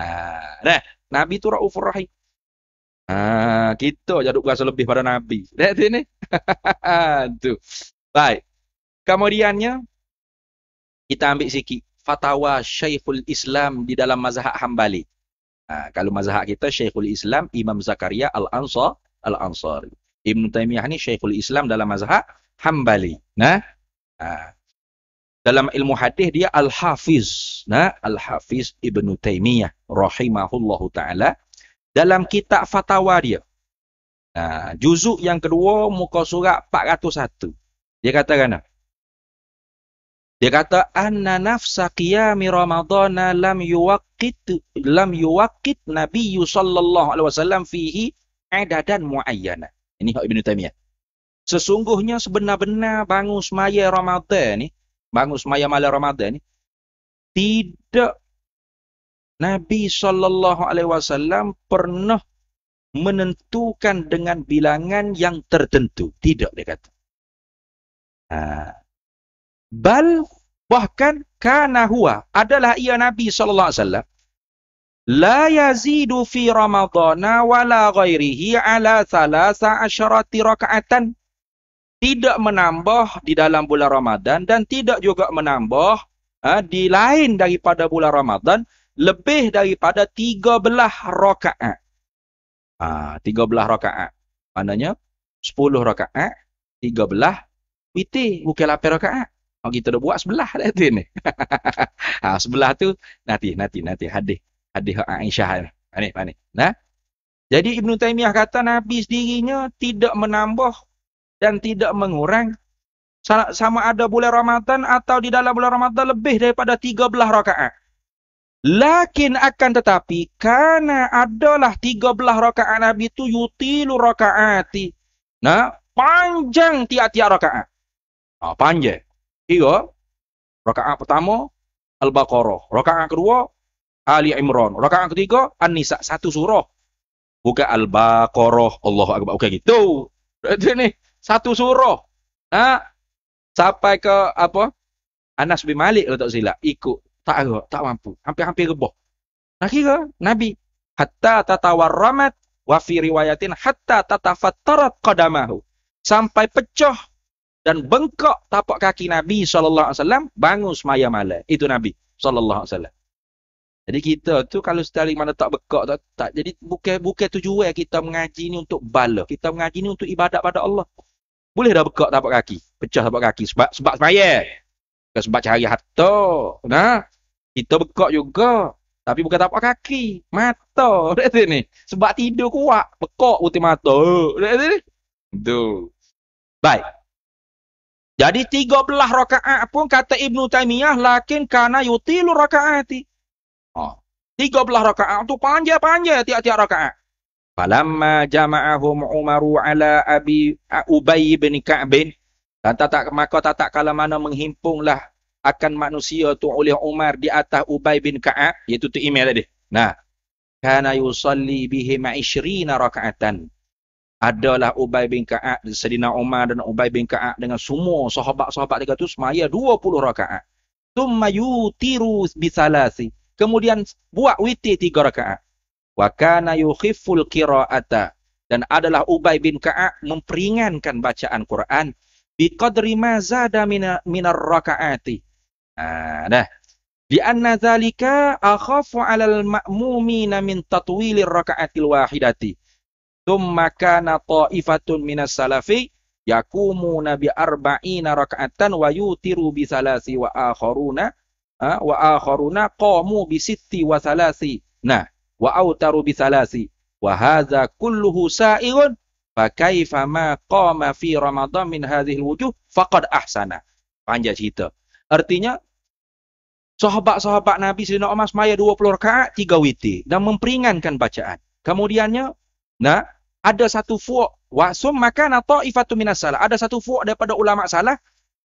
Ha, nah. Nabi itu ra'ufur rahim. Ah, kita jaduk rasa lebih pada Nabi. Lihat sini. tu. Baik. Kemudiannya, kita ambil sikit. Fatwa Syekhul Islam di dalam mazhab Hambali. Ha, ah, kalau mazhab kita, Syekhul Islam Imam Zakaria Al-Ansar. Al -Ansar. Ibn Taymiyah ni Syekhul Islam dalam mazhab Hambali. Nah, ha. Dalam ilmu hadis dia Al-Hafiz. Nah, Al-Hafiz Ibn Taymiyah. Rahimahullahu ta'ala dalam kitab fatwa dia. Ha, juzuk yang kedua muka surat 401. Dia kata kan? Dia kata anna nafsa qiyami ramadhana lam yuwaqqit lam yuwaqqit nabi sallallahu alaihi wasallam fihi adadan muayyana. Ini hak Ibnu Taimiyah. Sesungguhnya sebenar-benar bangun semaya Ramadan ni, bangun semaya malam Ramadan ni, tidak Nabi sallallahu alaihi wasallam pernah menentukan dengan bilangan yang tertentu. Tidak dia kata. Ha. Bal bahkan kana huwa adalah ia Nabi sallallahu alaihi wasallam la yazidu fi ramadana wa la ghairihi ala 13 rak'atan tidak menambah di dalam bulan Ramadan dan tidak juga menambah ha, di lain daripada bulan Ramadan lebih daripada 13 rakaat. Ha, ah, 13 rakaat. Maknanya 10 rakaat, 13 witir, bukan 8 rakaat. Oh, kita dah buat sebelah dah tu ni. ha, sebelah tu nanti nanti nanti hadis. Hadis Aisyah ni. Ani, ha, ani. Ha, nah. Jadi Ibnu Taimiyah kata Nabi sendirinya tidak menambah dan tidak mengurang sama ada bulan Ramadan atau di dalam bulan Ramadan lebih daripada 13 rakaat. Lakin akan tetapi karena adalah 13 rakaat Nabi itu yutilu rakaati. Nah, panjang tiap-tiap rakaat. Ah, panjang. Iyo, Rakaat pertama Al-Baqarah. Rakaat kedua Ali Imran. Rakaat ketiga An-Nisa satu surah. Buka Al-Baqarah Allahu Akbar. Okey gitu. Berarti ni satu surah. Nah, sampai ke apa? Anas bin Malik kalau tak silap ikut tak ada, tak mampu. Hampir-hampir reboh. Akhirnya Nabi hatta tatawarramat wa fi riwayatin hatta tatafattarat qadamahu. Sampai pecah dan bengkok tapak kaki Nabi saw alaihi wasallam bangun semaya malam. Itu Nabi saw. Jadi kita tu kalau setiap mana tak bekok tak, tak jadi bukan bukan tujuan kita mengaji ni untuk bala. Kita mengaji ni untuk ibadat pada Allah. Boleh dah bekok tapak kaki, pecah tapak kaki sebab sebab semaya. Bukan sebab cahaya harta. Nah, kita bekok juga. Tapi bukan tapak kaki. Mata. Dek tu ni. Sebab tidur kuat. Bekok putih mata. Dek tu ni. Baik. Jadi tiga belah rakaat pun kata Ibnu Taimiyah lakin kana yutilu rakaati. Ha. Tiga belah rakaat tu panjang-panjang tiap-tiap rakaat. Falamma jama'ahum Umaru ala Abi Ubay bin Ka'bin. Dan tak tak maka tak tak kalau mana menghimpunglah akan manusia tu oleh Umar di atas Ubay bin Ka'ab iaitu tu email tadi. Nah, kana yusalli bihi ma'ishrina raka'atan. Adalah Ubay bin Ka'ab, Sedina Umar dan Ubay bin Ka'ab dengan semua sahabat-sahabat dia tu semaya 20 raka'at. Thumma yutiru bisalasi. Kemudian buat witi tiga raka'at. Wa kana yukhiful qira'ata. Dan adalah Ubay bin Ka'ab memperingankan bacaan Quran. Biqadri ma zada minar raka'ati. Ha, dah. Di anna zalika akhafu 'alal ma'mumina min tatwilir raka'atil wahidati. Thumma kana ta'ifatun minas salafi yakumu nabi arba'ina raka'atan wa yutiru bi salasi wa akharuna ha, wa akharuna qamu bi sitti wa salasi. Nah, wa autaru bi salasi. Wa hadza kulluhu sa'irun fa kaifa ma qama fi ramadan min hadhihi alwujuh faqad ahsana. Panjang cerita. Artinya Sahabat-sahabat Nabi Sayyidina Umar semaya 20 rakaat, tiga witi dan memperingankan bacaan. Kemudiannya, nah, ada satu fuq wasum maka na ifatu minas salah. Ada satu fuq daripada ulama salah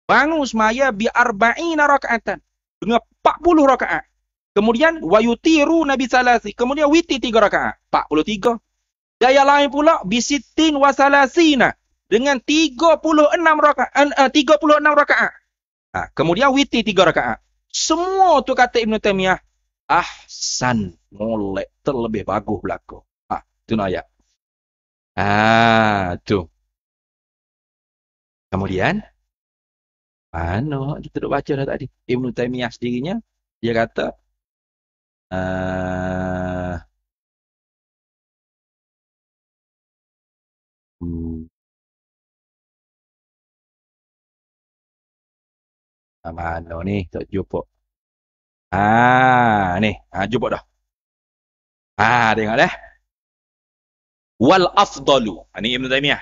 bangun semaya bi arba'ina rakaatan dengan 40 rakaat. Kemudian wayutiru Nabi salasi. Kemudian witi tiga rakaat, 43. Gaya lain pula bisitin wa salasina dengan 36 rakaat, 36 eh, eh, rakaat. Ha, kemudian witi tiga rakaat, semua tu kata Ibn Taymiyah ahsan mulai terlebih bagus belako ha ah, tu nak ayat ha tu kemudian mana kita duduk baca dah tadi Ibn Taymiyah sendirinya dia kata ah, Ha, mana ni? Tak jumpa. Ah, ni. Ah jumpa dah. Ah, tengok dah. Wal afdalu. ini ah, ni Ibn Taymiyah.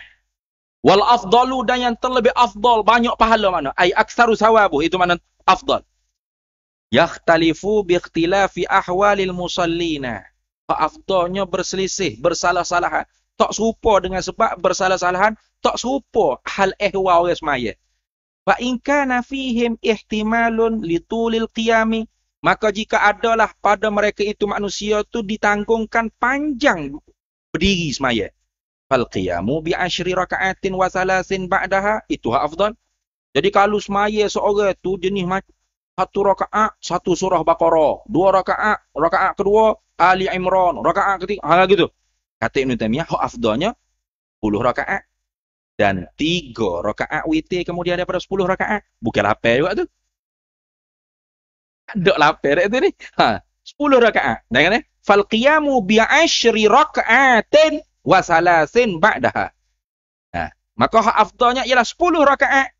Wal afdalu dan yang terlebih afdal. Banyak pahala mana? Ay aksaru sawabu. Itu mana afdal. Yakhtalifu biikhtilafi ahwalil musallina. Afdalnya berselisih, bersalah-salahan. Tak serupa dengan sebab bersalah-salahan. Tak serupa hal ehwa orang semayah. Fa in kana fihim ihtimalun litulil qiyami maka jika adalah pada mereka itu manusia itu ditanggungkan panjang berdiri semaya fal qiyamu bi asyri rakaatin wa salasin ba'daha itu hak afdal jadi kalau semaya seorang itu jenis satu rakaat satu surah baqarah dua rakaat rakaat kedua ali imran rakaat ketiga hal gitu kata Ibn Taimiyah hak afdalnya 10 rakaat dan tiga rakaat witir kemudian daripada sepuluh rakaat. Bukan lapar juga tu. Tak lapar tu ni. Ha. Sepuluh rakaat. Dengar ni. Eh? Fal qiyamu bi'ashri rakaatin wa salasin ba'daha. Ha. Maka hak afdahnya ialah sepuluh rakaat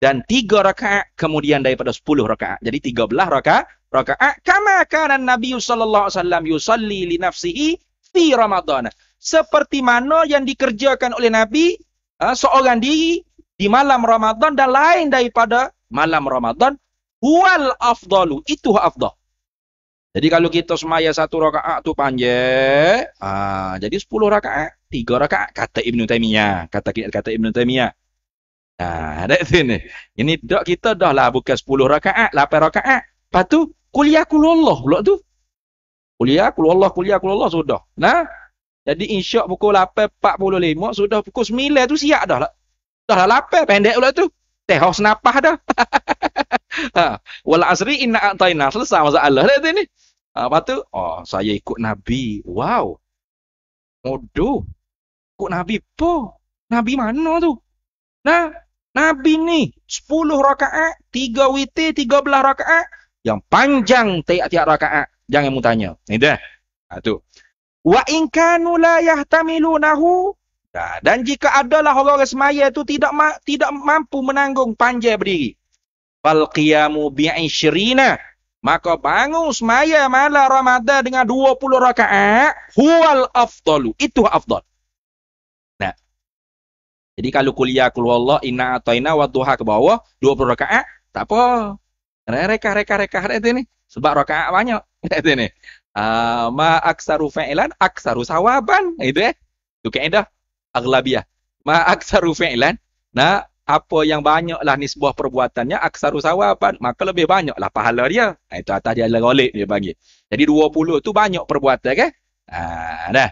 dan tiga rakaat kemudian daripada sepuluh rakaat. Jadi tiga belah rakaat. Rakaat. Kama kanan Nabi SAW yusalli li nafsihi fi Ramadan. Seperti mana yang dikerjakan oleh Nabi uh, seorang diri di malam Ramadan dan lain daripada malam Ramadan wal afdalu itu afdal. Jadi kalau kita semaya satu rakaat tu panjang, ah uh, jadi 10 rakaat, tiga rakaat kata Ibnu Taimiyah, kata kata Ibnu Taimiyah. Nah, ada sini. Ini dok kita dah lah bukan 10 rakaat, 8 rakaat. Lepas tu kuliah kulullah pula tu. Kuliah kulullah, kuliah kulullah sudah. Nah, jadi insyaAllah pukul 8.45 sudah pukul 9 tu siap dah. Lah. Dah lah lapar pendek pula tu. Teh haus napah dah. ha. Wal asri inna atainah. Selesai masalah dah tu ni. Ha, lepas tu, oh, saya ikut Nabi. Wow. Bodoh. Ikut Nabi apa? Nabi mana tu? Nah, Nabi ni 10 rakaat, 3 witir, 13 rakaat yang panjang tiap-tiap rakaat. Jangan mu tanya. Ni dah. Ha, tu wa in kanu la yahtamilunahu dan jika adalah orang-orang semaya itu tidak ma- tidak mampu menanggung panjang berdiri fal qiyamu maka bangun semaya malam Ramadan dengan 20 rakaat huwal afdalu itu afdal nah jadi kalau kuliah keluar Allah inna ataina wa duha ke bawah 20 rakaat tak apa reka reka reka reka ini sebab rakaat banyak ini Ah, ma aksaru fa'ilan aksaru sawaban itu eh itu kaedah aglabiah ma aksaru fa'ilan nah apa yang banyaklah ni sebuah perbuatannya aksaru sawaban maka lebih banyaklah pahala dia ah, itu atas dia lagi dia panggil jadi 20 tu banyak perbuatan kan ah dah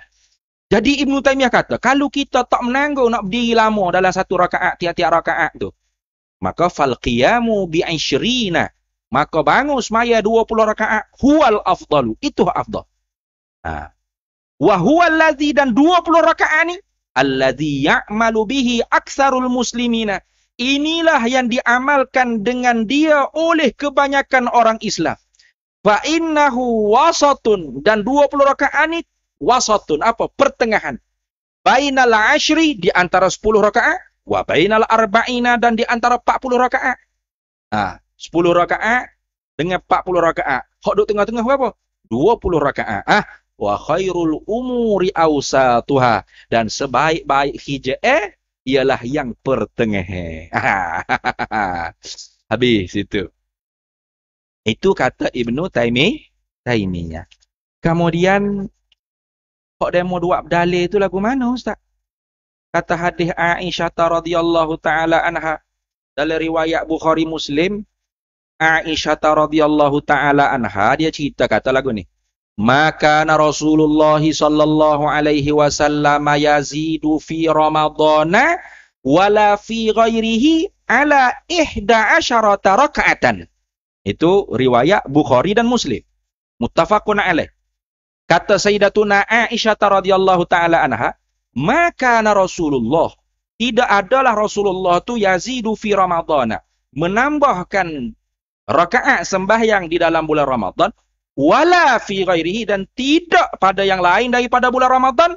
jadi Ibnu Taimiyah kata kalau kita tak menanggung nak berdiri lama dalam satu rakaat tiap-tiap rakaat tu maka fal qiyamu bi maka bangun semaya 20 rakaat huwal afdalu itu afdal ha wa huwal ladzi dan 20 rakaat ni alladzi ya'malu bihi aksarul muslimina inilah yang diamalkan dengan dia oleh kebanyakan orang Islam fa innahu wasatun dan 20 rakaat ni wasatun apa pertengahan bainal ashri di antara 10 rakaat wa bainal arba'ina dan di antara 40 rakaat ha 10 rakaat dengan 40 rakaat. Hak duk tengah-tengah berapa? 20 rakaat. Ah, wa khairul umuri awsatuha dan sebaik-baik hijah eh, ialah yang pertengah. Habis itu. Itu kata Ibnu Taimi Taimiyah. Kemudian hak demo dua dalil itu lagu mana ustaz? Kata hadis Aisyah radhiyallahu taala anha dalam riwayat Bukhari Muslim Aisyah radhiyallahu taala anha dia cerita kata lagu ni. Maka na Rasulullah sallallahu alaihi wasallam yazidu fi Ramadan wala fi ghairihi ala 11 rak'atan. Itu riwayat Bukhari dan Muslim. Muttafaqun alaih. Kata Sayyidatuna Aisyah radhiyallahu taala anha, maka na Rasulullah tidak adalah Rasulullah tu yazidu fi Ramadan menambahkan rakaat sembahyang di dalam bulan Ramadhan wala fi ghairihi dan tidak pada yang lain daripada bulan Ramadhan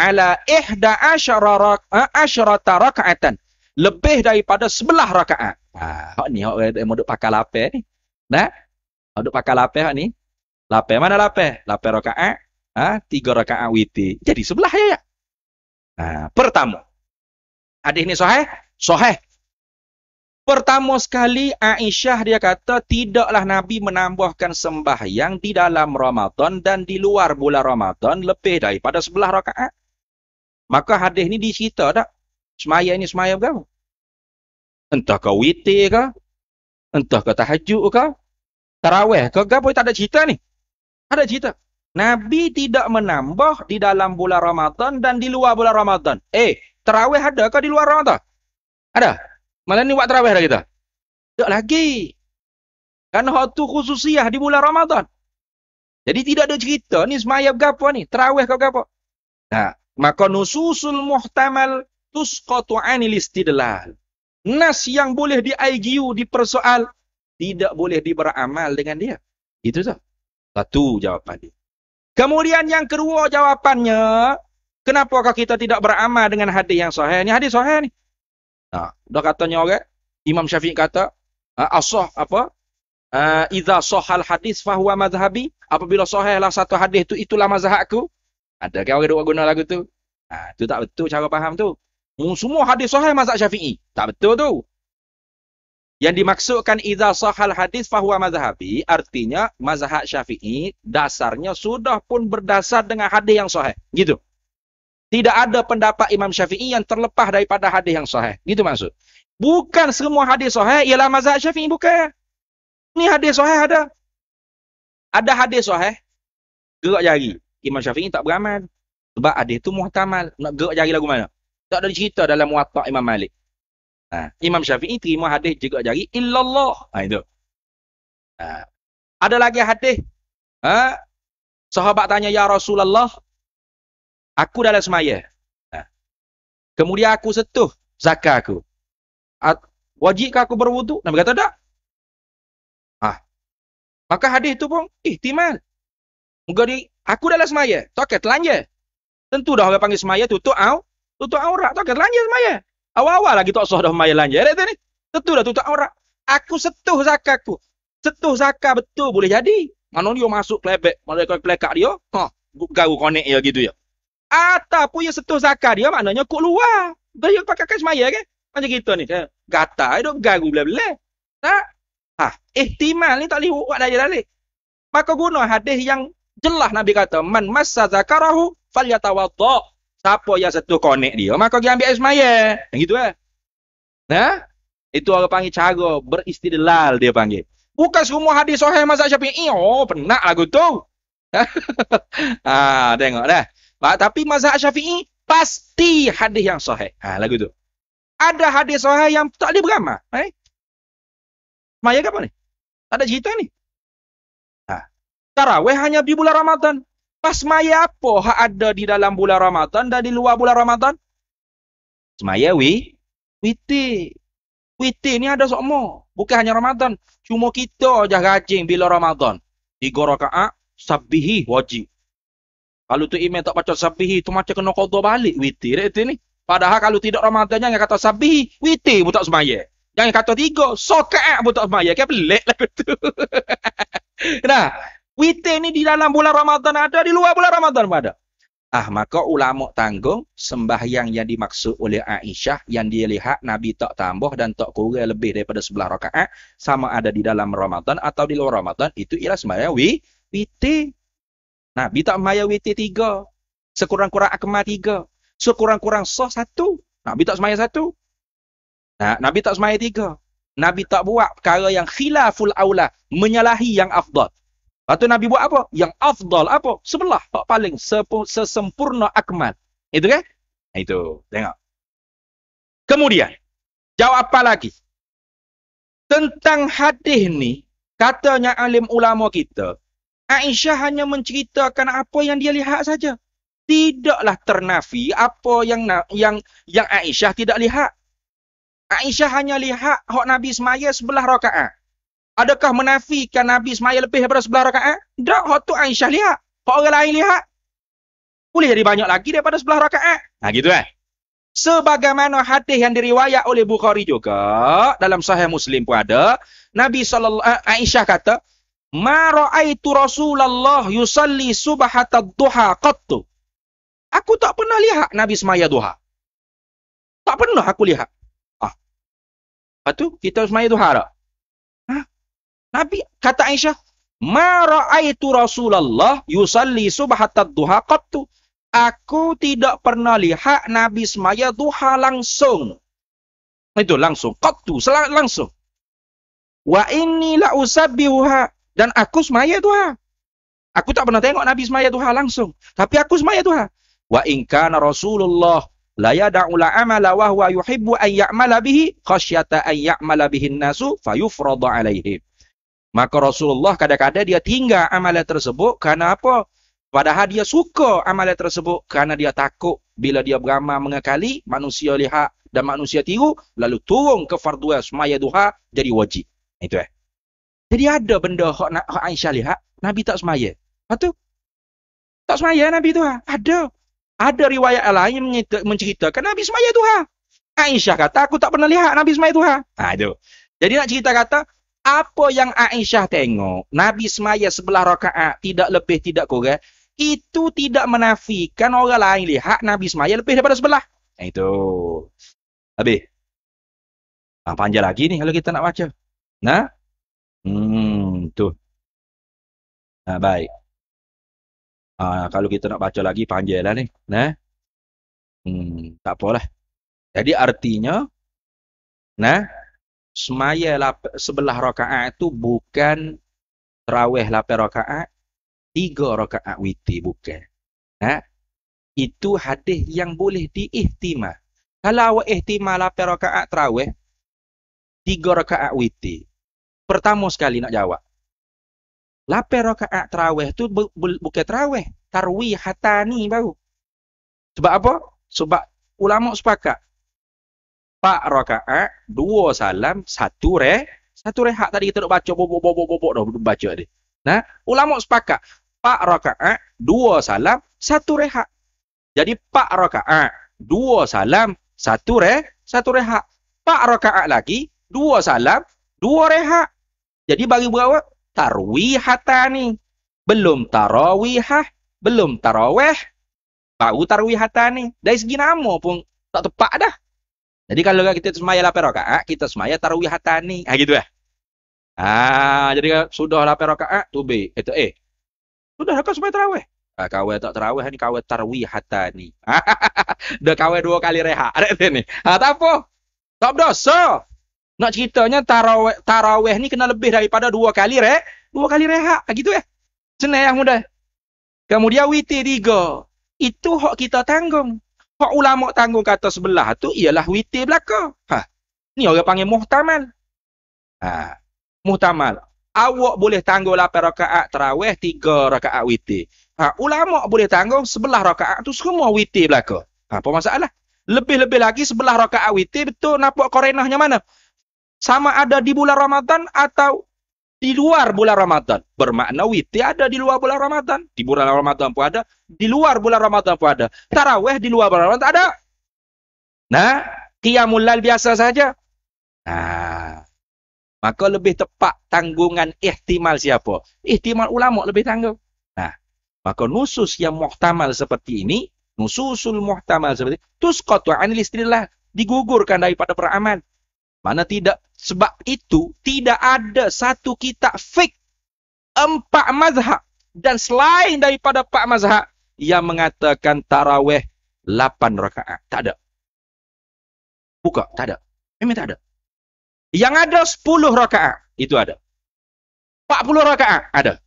ala ihda asyara eh, rakaatan lebih daripada sebelah rakaat. Ah hok ni hok mau duk pakai lape ni. Nah. Hok duk pakai lape hok ni. Lape mana lape? Lape rakaat. Ha, tiga rakaat witi. Jadi sebelah ya ya. Ha, pertama. Hadis ni sahih? Sahih. Pertama sekali Aisyah dia kata tidaklah Nabi menambahkan sembahyang di dalam Ramadan dan di luar bulan Ramadan lebih daripada sebelah rakaat. Maka hadis ni dicerita tak? Semaya ini semaya berapa? Entah ke witir ke? Entah ke tahajud ke? Tarawih ke? Gapa tak ada cerita ni? Ada cerita. Nabi tidak menambah di dalam bulan Ramadan dan di luar bulan Ramadan. Eh, tarawih ada ke di luar Ramadan? Ada? Malam ni buat terawih dah kita. Tak lagi. Kerana waktu tu khususiah di bulan Ramadan. Jadi tidak ada cerita ni semayap gapo ni. Terawih kau gapo? Tak. Maka nususul muhtamal tusqatu anil istidlal. Nas yang boleh di IGU, dipersoal, tidak boleh diberamal dengan dia. Itu sah. Satu jawapan dia. Kemudian yang kedua jawapannya, kenapa kita tidak beramal dengan hadis yang sahih? Ini hadis sahih ni. Ha, dah katanya orang, Imam Syafiq kata, asah ha, apa? Uh, Iza sahal hadis fahuwa mazhabi. Apabila lah satu hadis tu, itulah mazhabku. Ha, ada kan orang duk guna lagu tu? Ha, tu tak betul cara faham tu. Semua hadis sahih mazhab syafi'i. Tak betul tu. Yang dimaksudkan iza sahal hadis fahuwa mazhabi, artinya mazhab syafi'i dasarnya sudah pun berdasar dengan hadis yang sahih. Gitu. Tidak ada pendapat Imam Syafi'i yang terlepas daripada hadis yang sahih. Gitu maksud. Bukan semua hadis sahih ialah mazhab Syafi'i bukan. Ini hadis sahih ada. Ada hadis sahih gerak jari. Imam Syafi'i tak beramal. Sebab hadis itu muhtamal. Nak gerak jari lagu mana? Tak ada cerita dalam muatak Imam Malik. Ha. Imam Syafi'i terima hadis juga jari. Illallah. Ha, itu. Ha. Ada lagi hadis. Ha. Sahabat tanya, Ya Rasulullah, Aku dalam semaya. Ha. Kemudian aku setuh zakat aku. Wajibkah aku berwudu? Nabi kata tak. Ah. Maka hadis itu pun ihtimal. Moga di aku dalam semaya, toke telanja. Tentu dah orang panggil semaya tutup au, tutup aurat, toke telanja semaya. Awal-awal lagi tak sah dah semaya telanja. Ada ni. Tentu dah tutup aurat. Aku setuh zakat aku. Setuh zakat betul boleh jadi. Mana dia masuk klebek, mana dia klekak dia? Ha, garu konek ya gitu ya ataupun yang setuh zakar dia maknanya kok luar. Dah yang pakai kain semaya kan? Macam kita ni. Eh, Gata, hidup garu bila-bila. Tak? Ha, ihtimal ni tak boleh buat daya dalih. Maka guna hadis yang jelas Nabi kata, Man masa zakarahu fal yatawadok. Siapa yang setuh konek dia, maka dia ambil yang gitu lah. Eh. Nah, ha? Itu orang panggil cara beristidlal dia panggil. Bukan semua hadis sahih mazhab Syafi'i. Oh, penak lagu tu. ah, ha, tengok dah. Tapi mazhab syafi'i pasti hadis yang sahih. Ha, lagu tu. Ada hadis sahih yang tak boleh beramal. Eh? Maya apa ni? Tak ada cerita ni. Ha. Tarawih hanya di bulan Ramadan. Pas maya apa yang ada di dalam bulan Ramadan dan di luar bulan Ramadan? Semaya wi. Witi. Witi ni ada semua. Bukan hanya Ramadan. Cuma kita je gajing bila Ramadan. Tiga rakaat sabihi wajib. Kalau tu imam tak baca sabihi, tu macam kena kodo balik witir itu ni. Padahal kalau tidak Ramadan jangan kata sabihi, witir pun tak semaya. Jangan kata tiga, sokak pun tak semaya. Kan pelik lah tu. nah, witir ni di dalam bulan Ramadan ada, di luar bulan Ramadan pun ada. Ah, maka ulama tanggung sembahyang yang dimaksud oleh Aisyah yang dia lihat Nabi tak tambah dan tak kurang lebih daripada sebelah rakaat sama ada di dalam Ramadan atau di luar Ramadan itu ialah sembahyang wi, witir. Nabi tak maya witi tiga. Sekurang-kurang akmal tiga. Sekurang-kurang sah satu. Nabi tak semaya satu. Nah, Nabi tak semaya tiga. Nabi tak buat perkara yang khilaful awla Menyalahi yang afdal. Lepas tu Nabi buat apa? Yang afdal apa? Sebelah. Tak paling sesempurna akmal. Itu kan? itu. Tengok. Kemudian. Jawab apa lagi? Tentang hadis ni. Katanya alim ulama kita. Aisyah hanya menceritakan apa yang dia lihat saja. Tidaklah ternafi apa yang yang yang Aisyah tidak lihat. Aisyah hanya lihat hak Nabi semaya sebelah rakaat. Adakah menafikan Nabi semaya lebih daripada sebelah rakaat? Tak, hak tu Aisyah lihat. Hak orang lain lihat. Boleh jadi banyak lagi daripada sebelah rakaat. Nah, ha, gitu eh. Sebagaimana hadis yang diriwayat oleh Bukhari juga, dalam sahih Muslim pun ada, Nabi SAW, eh, Aisyah kata, Ma ra'aitu Rasulullah yusalli subhata duha qattu. Aku tak pernah lihat Nabi semaya duha. Tak pernah aku lihat. Ah. Lepas tu, kita semaya duha tak? Ha? Nabi, kata Aisyah, Ma ra'aitu Rasulullah yusalli subhata duha qattu. Aku tidak pernah lihat Nabi semaya duha langsung. Itu langsung. Qattu, langsung. Wa inni la usabbihuha dan aku semaya Tuhan. Aku tak pernah tengok Nabi semaya Tuhan langsung. Tapi aku semaya Tuhan. Wa inkana Rasulullah la yada'u la amala wa huwa yuhibbu an ya'mala bihi khasyata an ya'mala bihi nasu fayufradu alaihi. Maka Rasulullah kadang-kadang dia tinggal amalan tersebut kerana apa? Padahal dia suka amalan tersebut kerana dia takut bila dia beramal mengakali manusia lihat dan manusia tiru lalu turun ke fardu semaya duha jadi wajib. Itu eh. Jadi ada benda yang ha, Aisyah lihat, Nabi tak semaya. Lepas tu, tak semaya Nabi tu. Ha? Ada. Ada riwayat lain yang menceritakan Nabi semaya tu. Ha? Aisyah kata, aku tak pernah lihat Nabi semaya tu. Ha? Ha, itu. Jadi nak cerita kata, apa yang Aisyah tengok, Nabi semaya sebelah rakaat, tidak lebih, tidak kurang, itu tidak menafikan orang lain lihat Nabi semaya lebih daripada sebelah. Ha, itu. Habis. Ha, panjang lagi ni kalau kita nak baca. Nah, Hmm, tu. Ha, baik. Ha, kalau kita nak baca lagi panjanglah ni. Nah. Hmm, tak apalah. Jadi artinya nah semayal lap- sebelah rakaat tu bukan tarawih 8 rakaat, tiga rakaat witi bukan. Nah. Itu hadis yang boleh diihtimal. Kalau awak ihtimal 8 rakaat tarawih, 3 rakaat witi pertama sekali nak jawab. Lapan rokaat terawih tu bukan terawih. Tarwih hatani baru. Sebab apa? Sebab ulama sepakat. Pak rokaat dua salam, satu reh. Satu reh hak tadi kita nak baca, bobok, bobok, bobok, bobok, dah baca dia. Nah, ulama sepakat. Pak rokaat dua salam, satu reh hak. Jadi, pak rokaat dua salam, satu reh, satu reh hak. Pak rokaat lagi, dua salam, dua reh hak. Jadi bagi berawak, tarwihatah ni. Belum tarawihah, belum taraweh, baru tarwihatah ni. Dari segi nama pun tak tepat dah. Jadi kalau kita semaya lapan rakaat, kita semaya tarwihatah ni. Ha, gitu lah. Ha, jadi sudah lapan tu be eh, Itu eh. Sudah lapan semaya taraweh. Ha, kawai tak taraweh ni, kawai tarwihatah ni. Dah kawai dua kali rehat. Ada ni. Ha, tak apa. Tak berdosa. So. Nak ceritanya tarawih, tarawih ni kena lebih daripada dua kali rek. Dua kali rehat. Ha, gitu eh. Senang yang mudah. Kemudian witir tiga. Itu hak kita tanggung. Hak ulama tanggung kata sebelah tu ialah witir belakang. Ha. Ni orang panggil muhtamal. Ha. Muhtamal. Awak boleh tanggung 8 rakaat tarawih, 3 rakaat witir. Ha. Ulama boleh tanggung sebelah rakaat tu semua witir belakang. Ha. Apa masalah? Lebih-lebih lagi sebelah rakaat witir betul nampak korenahnya mana? sama ada di bulan Ramadan atau di luar bulan Ramadan. Bermakna witi ada di luar bulan Ramadan. Di bulan Ramadan pun ada. Di luar bulan Ramadan pun ada. Taraweh di luar bulan Ramadan ada. Nah, qiyamul lail biasa saja. Nah, maka lebih tepat tanggungan ihtimal siapa? Ihtimal ulama lebih tanggung. Nah, maka nusus yang muhtamal seperti ini, nususul muhtamal seperti ini, tuskotu anil istrilah, digugurkan daripada peramal. Mana tidak? Sebab itu tidak ada satu kitab fik empat mazhab dan selain daripada empat mazhab yang mengatakan taraweh lapan rakaat. Tak ada. Buka, tak ada. Memang tak ada. Yang ada sepuluh rakaat, itu ada. Empat puluh rakaat, ada.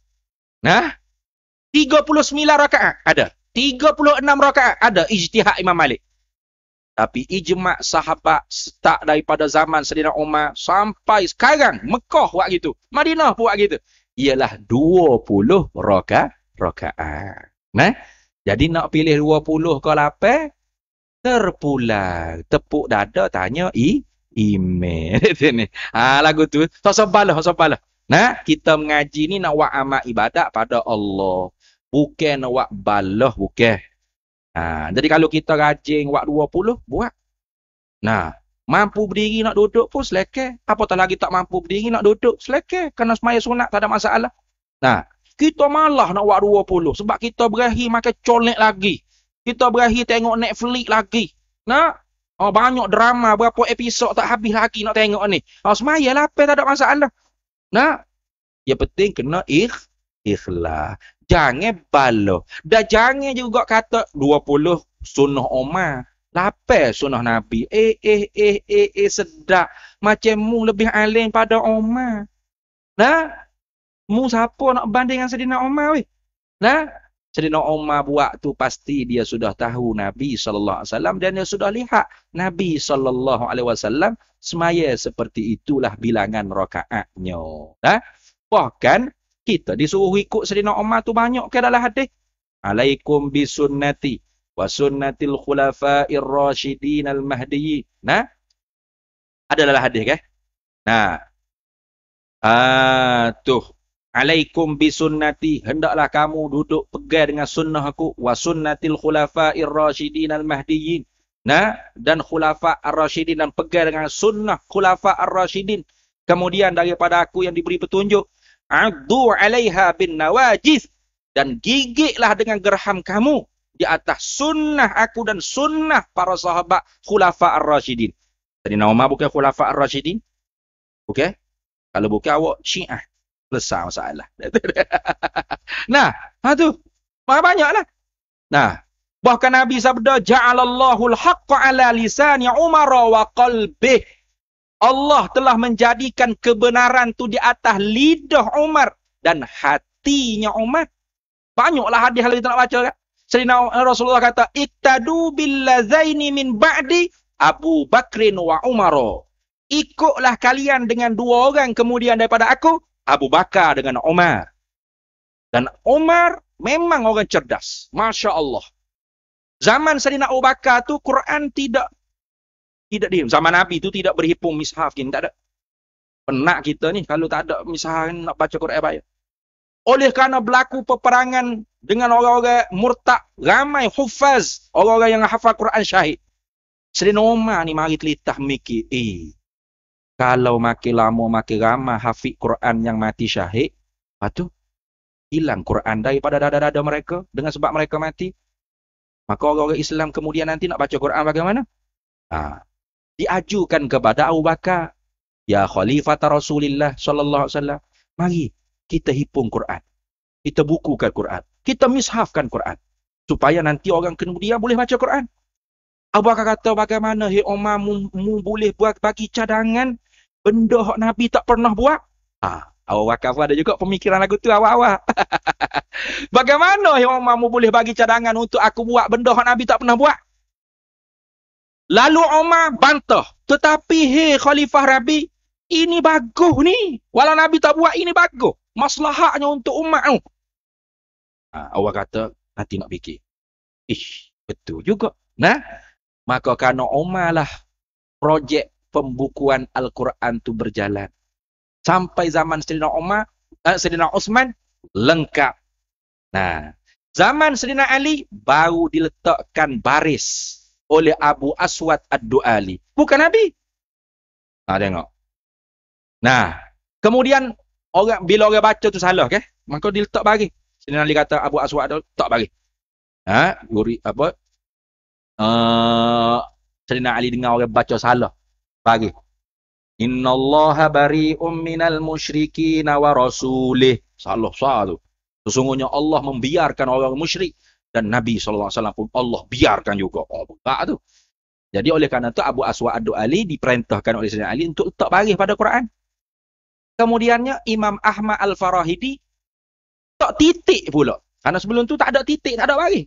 Nah, tiga puluh sembilan rakaat, ada. Tiga puluh enam rakaat, ada. Ijtihad Imam Malik. Tapi ijma' sahabat tak daripada zaman Sedina Umar sampai sekarang Mekah buat gitu. Madinah buat gitu. Ialah 20 roka, rokaan. Nah, jadi nak pilih 20 ke 8 terpulang. Tepuk dada tanya i email ini ha, lagu tu. Sosok balah, sosok balah. Nah, kita mengaji ni nak buat amat ibadat pada Allah. Bukan nak buat balah, bukan. Ha, jadi kalau kita rajin buat 20, buat. Nah, mampu berdiri nak duduk pun selekeh. Apatah lagi tak mampu berdiri nak duduk, selekeh. Kena semaya sunat, tak ada masalah. Nah, kita malah nak buat 20 sebab kita berahi makan colek lagi. Kita berahi tengok Netflix lagi. Nah, Oh, banyak drama, berapa episod tak habis lagi nak tengok ni. Oh, semaya lah, apa tak ada masalah. Nah, yang penting kena ikh, ikhlas jangan balo. Dah jangan juga kata 20 sunnah Umar. Lape sunnah Nabi. Eh, eh, eh, eh, eh, sedap. Macam mu lebih alim pada Umar. Nah, mu siapa nak banding dengan Sedina Umar weh? Nah, Sedina Umar buat tu pasti dia sudah tahu Nabi saw dan dia sudah lihat Nabi saw semaya seperti itulah bilangan rokaatnya. Nah, bahkan kita disuruh ikut Sayyidina Umar tu banyak ke dalam hadis? Alaikum bisunnati wa sunnatil khulafa'ir rasyidin al mahdi. Nah. Ada dalam hadis ke? Nah. Ah tuh. Alaikum bisunnati. Hendaklah kamu duduk pegang dengan sunnah aku wa sunnatil khulafa'ir rasyidin al mahdi. Nah, dan khulafa ar-rasyidin dan pegang dengan sunnah khulafa ar-rasyidin. Kemudian daripada aku yang diberi petunjuk, Adu alaiha bin nawajiz. Dan gigitlah dengan gerham kamu di atas sunnah aku dan sunnah para sahabat khulafa ar-rashidin. Tadi Naumah bukan khulafa ar-rashidin? Okey? Kalau bukan awak syiah. Besar masalah. nah, ha tu. banyaklah. Nah, Bahkan Nabi sabda, Ja'alallahu al-haqqa ala lisani umara wa qalbih. Allah telah menjadikan kebenaran tu di atas lidah Umar dan hatinya Umar. Banyaklah hadis yang kita nak baca kan. Sayyidina Rasulullah kata, "Iktadu billazaini min ba'di Abu Bakrin wa Umar." Ikutlah kalian dengan dua orang kemudian daripada aku, Abu Bakar dengan Umar. Dan Umar memang orang cerdas. Masya Allah. Zaman Sayyidina Abu Bakar tu, Quran tidak tidak di zaman Nabi itu tidak berhipung mishaf kini tak ada. Penak kita ni kalau tak ada mishaf nak baca Quran apa Oleh kerana berlaku peperangan dengan orang-orang murtad ramai hufaz, orang-orang yang hafal Quran syahid. Sri Noma ni mari telitah mikir, eh, kalau makin lama makin ramai hafiz Quran yang mati syahid, apa tu? Hilang Quran daripada dada-dada mereka dengan sebab mereka mati. Maka orang-orang Islam kemudian nanti nak baca Quran bagaimana? Ah, diajukan kepada Abu Bakar. Ya Khalifah Rasulullah Sallallahu Alaihi Wasallam. Mari kita hipung Quran. Kita bukukan Quran. Kita mishafkan Quran. Supaya nanti orang kemudian boleh baca Quran. Abu Bakar kata bagaimana hei Umar mu, mu boleh buat bagi cadangan benda hak Nabi tak pernah buat. Ha, Abu Bakar pun ada juga pemikiran aku tu awal-awal. bagaimana hei Umar mu boleh bagi cadangan untuk aku buat benda hak Nabi tak pernah buat? Lalu Umar bantah. Tetapi hei Khalifah Rabi, ini bagus ni. Walau Nabi tak buat, ini bagus. Maslahatnya untuk umat tu. Ha, awak kata, nanti nak fikir. Ish, betul juga. Nah, maka kerana Umar lah projek pembukuan Al-Quran tu berjalan. Sampai zaman Sedina Umar, eh, Sedina Osman, lengkap. Nah, zaman Sedina Ali, baru diletakkan baris oleh Abu Aswad Ad-Duali. Bukan Nabi. Nah, tengok. Nah, kemudian orang bila orang baca tu salah ke? Maka dia letak bagi. Sini Ali kata Abu Aswad tu tak bagi. Ha, guri apa? Eh, ha, uh, Sayyidina Ali dengar orang baca salah. Bagi. Inna Allah bari'um minal musyrikin wa rasulih. Salah-salah tu. Sesungguhnya Allah membiarkan orang musyrik dan Nabi SAW pun Allah biarkan juga. Oh, buka tu. Jadi oleh kerana tu Abu Aswad Ali diperintahkan oleh Sayyidina Ali untuk letak baris pada Quran. Kemudiannya Imam Ahmad Al-Farahidi tak titik pula. Karena sebelum tu tak ada titik, tak ada baris.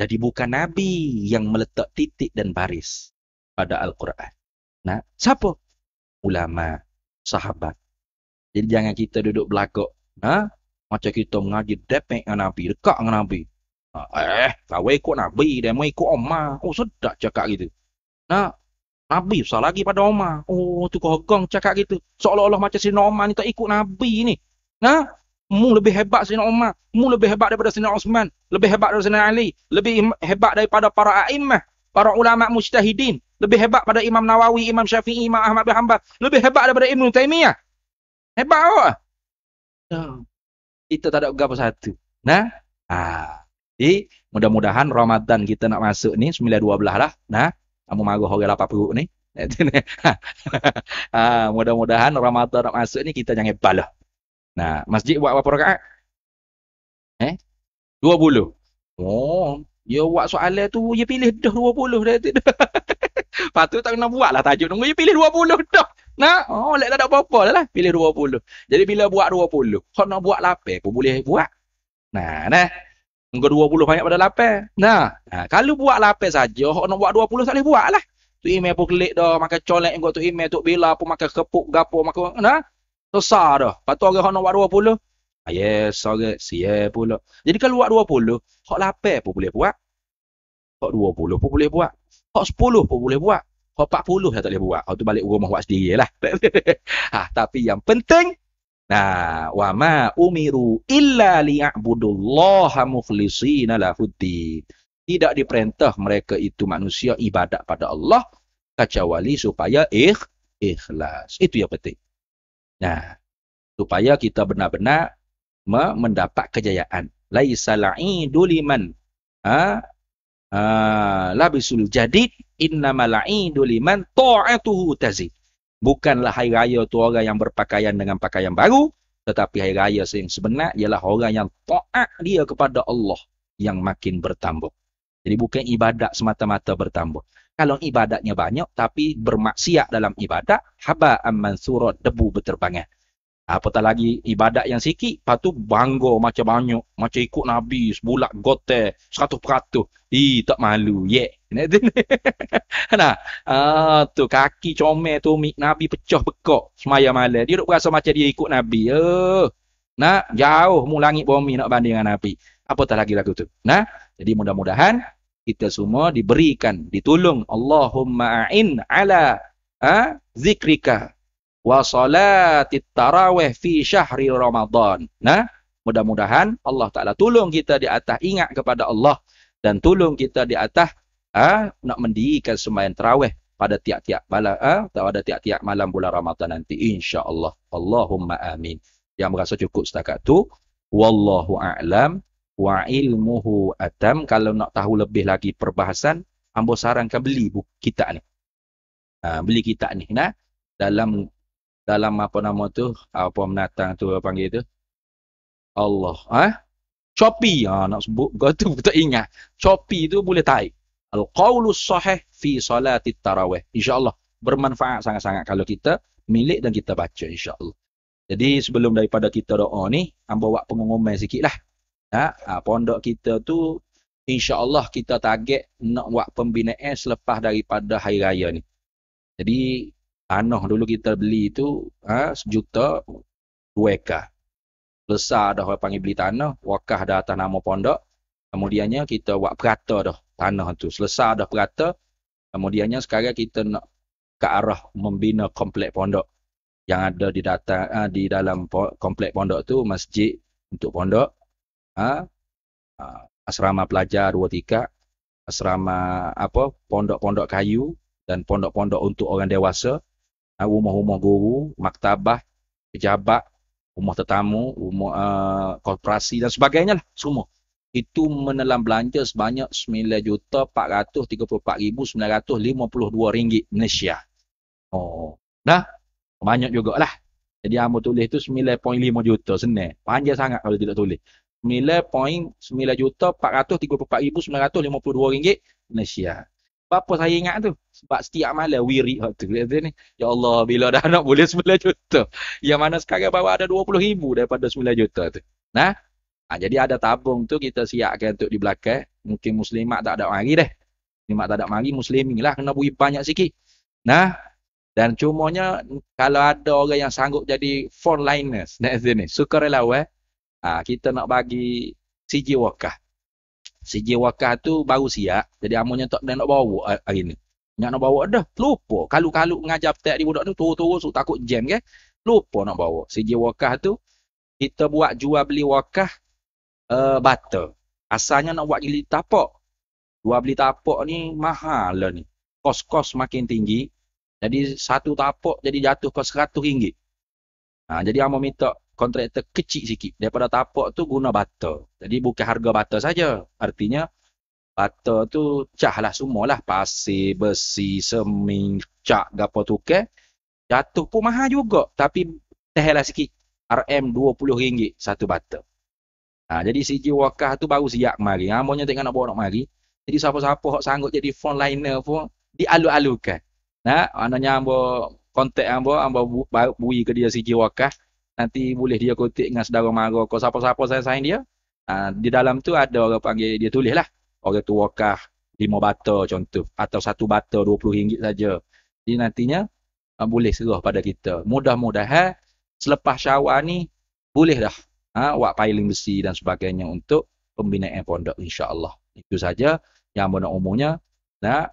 Jadi bukan Nabi yang meletak titik dan baris pada Al-Quran. Nah, siapa? Ulama, sahabat. Jadi jangan kita duduk belakang. Ha? Nah, macam kita mengaji depan dengan Nabi, dekat dengan Nabi. Ah, eh, kau ikut Nabi dan mau ikut Omar. Oh, sedap cakap gitu. Nah, Nabi usah lagi pada Omar. Oh, tu kau hegong cakap gitu. Seolah-olah macam Sina Omar ni tak ikut Nabi ni. Nah, mu lebih hebat Sina Omar. Mu lebih hebat daripada Sina Osman. Lebih hebat daripada Sina Ali. Lebih hebat daripada para a'imah. Para ulama mujtahidin. Lebih hebat daripada Imam Nawawi, Imam Syafi'i, Imam Ahmad bin Hanbal. Lebih hebat daripada Ibn Taymiyah. Hebat awak. Nah, Itu tak ada gapa satu. Nah, ah. Jadi, mudah-mudahan Ramadan kita nak masuk ni 9 12 lah. Nah, kamu marah orang lapar perut ni. ha, mudah-mudahan Ramadan nak masuk ni kita jangan balah. Nah, masjid buat berapa rakaat? Eh? 20. Oh, dia buat soalan tu dia pilih dah 20 dah tu. Patut tak kena buat lah tajuk nunggu dia pilih 20 dah. Nah, oh, lek tak ada apa-apa lah, lah pilih 20. Jadi bila buat 20, kalau nak buat lapar pun boleh buat. Nah, nah dua puluh banyak pada 8. Nah, nah ha, kalau buat 8 saja, hok nak buat 20 tak boleh buat lah. Tu email pun klik dah, makan colek engkau tu email, tu bila pun makan kepuk, gapo, makan, nah. Sesar dah. Lepas tu orang nak buat dua puluh. Ah, yes, orang, okay. siap pula. Jadi kalau buat dua puluh, hok 8 pun boleh buat. Hok 20 pun boleh buat. Hok sepuluh pun boleh buat. Hok 40 dah tak boleh buat. Hok tu balik rumah buat sendiri lah. ha, tapi yang penting, Nah, wa ma umiru illa liya'budullaha mukhlishina lahuddi. Tidak diperintah mereka itu manusia ibadat pada Allah kecuali supaya ikh, ikhlas. Itu yang penting. Nah, supaya kita benar-benar mendapat kejayaan. Laisa la'idu liman ha? ha labisul jadid innamal la'idu liman ta'atuhu tazid. Bukanlah hari raya tu orang yang berpakaian dengan pakaian baru. Tetapi hari raya yang sebenar ialah orang yang taat dia kepada Allah yang makin bertambah. Jadi bukan ibadat semata-mata bertambah. Kalau ibadatnya banyak tapi bermaksiat dalam ibadat, haba amman surat debu berterbangan. Ha, apatah lagi ibadat yang sikit, lepas tu bangga macam banyak, macam ikut Nabi, sebulat gote, seratus peratus. Ih, tak malu, yek. Nanti ni. Nah, tu kaki comel tu Nabi pecah bekok semaya malam. Dia duk berasa macam dia ikut Nabi. Oh. nak jauh mu langit bumi nak banding dengan Nabi. Apatah lagi lagu tu. Nah, jadi mudah-mudahan kita semua diberikan, ditolong Allahumma a'in ala ha, zikrika wa salatit taraweh fi syahri Ramadan. Nah, mudah-mudahan Allah Ta'ala tolong kita di atas ingat kepada Allah dan tolong kita di atas ah ha, nak mendirikan sembahyang tarawih pada tiap-tiap malam ah ha, ada tiap-tiap malam bulan Ramadan nanti insya-Allah. Allahumma amin. Yang merasa cukup setakat tu wallahu a'lam wa ilmuhu atam. Kalau nak tahu lebih lagi perbahasan, hamba sarankan beli buku kita ni. Ha, beli kita ni nah dalam dalam apa nama tu? Apa menatang tu apa panggil tu? Allah. Ah, ha? Shopee. Ha, nak sebut. Kau tu tak ingat. Copy tu boleh taik. Al-Qawlus Sahih Fi Salatit Taraweh. InsyaAllah bermanfaat sangat-sangat kalau kita milik dan kita baca insyaAllah. Jadi sebelum daripada kita doa ni, ambo buat pengumuman sikit lah. Ha? ha, pondok kita tu insyaAllah kita target nak buat pembinaan selepas daripada hari raya ni. Jadi tanah dulu kita beli tu ha, sejuta dua ekar. Besar dah orang panggil beli tanah, wakah dah atas nama pondok. Kemudiannya kita buat perata dah tanah tu. Selesai dah perata. Kemudiannya sekarang kita nak ke arah membina komplek pondok yang ada di data ha, ah, di dalam komplek pondok tu masjid untuk pondok ha, asrama pelajar dua tiga asrama apa pondok-pondok kayu dan pondok-pondok untuk orang dewasa ha, rumah-rumah guru maktabah pejabat rumah tetamu rumah uh, korporasi dan sebagainya lah semua itu menelan belanja sebanyak juta 9,434,952 ringgit Malaysia. Oh, dah banyak juga lah. Jadi amu tulis tu 9.5 juta senang. Panjang sangat kalau tidak tulis. 9.9 juta 434,952 ringgit Malaysia. Apa saya ingat tu? Sebab setiap malam wiri waktu tu. Ya Allah, bila dah nak boleh 9 juta. Yang mana sekarang bawa ada 20 ribu daripada 9 juta tu. Nah, Ah, jadi ada tabung tu kita siapkan untuk di belakang. Mungkin muslimat tak ada mari deh. Muslimat tak ada mari, muslim lah kena bui banyak sikit. Nah, dan cumanya kalau ada orang yang sanggup jadi four liners nak sini, suka rela weh. Ha, ah, kita nak bagi siji wakah. Siji wakah tu baru siap. Jadi amunnya tak nak bawa hari ni. Nak nak bawa dah. Lupa. Kalau-kalau ngajar petak di budak tu, turut-turut so, takut jam ke. Lupa nak bawa. Siji wakah tu, kita buat jual beli wakah uh, eh, butter. Asalnya nak buat jadi tapak. Dua beli tapak ni mahal lah ni. Kos-kos makin tinggi. Jadi satu tapak jadi jatuh ke seratus ringgit. Ha, jadi Amor minta kontraktor kecil sikit. Daripada tapak tu guna butter. Jadi bukan harga butter saja. Artinya butter tu cah lah semua lah. Pasir, besi, seming, cak, gapa tu ke. Jatuh pun mahal juga. Tapi tehelah sikit. RM20 satu butter. Ha, jadi CJ Wakah tu baru siap mari. Namanya ha, tengah nak bawa nak mari. Jadi siapa-siapa yang sanggup jadi phone frontliner pun dialu-alukan. Nah, ha, anaknya ambo kontak ambo ambo bu, bui ke dia CJ Wakah. Nanti boleh dia kutip dengan saudara mara Kalau siapa-siapa saya sign dia. Ha, di dalam tu ada orang panggil dia tulis lah. Orang tu Wakah lima bata contoh. Atau satu bata dua puluh ringgit saja. Jadi nantinya ha, boleh serah pada kita. Mudah-mudahan selepas syawal ni boleh dah ha, wak piling besi dan sebagainya untuk pembinaan pondok insyaAllah. Itu saja yang mana umumnya. Nah,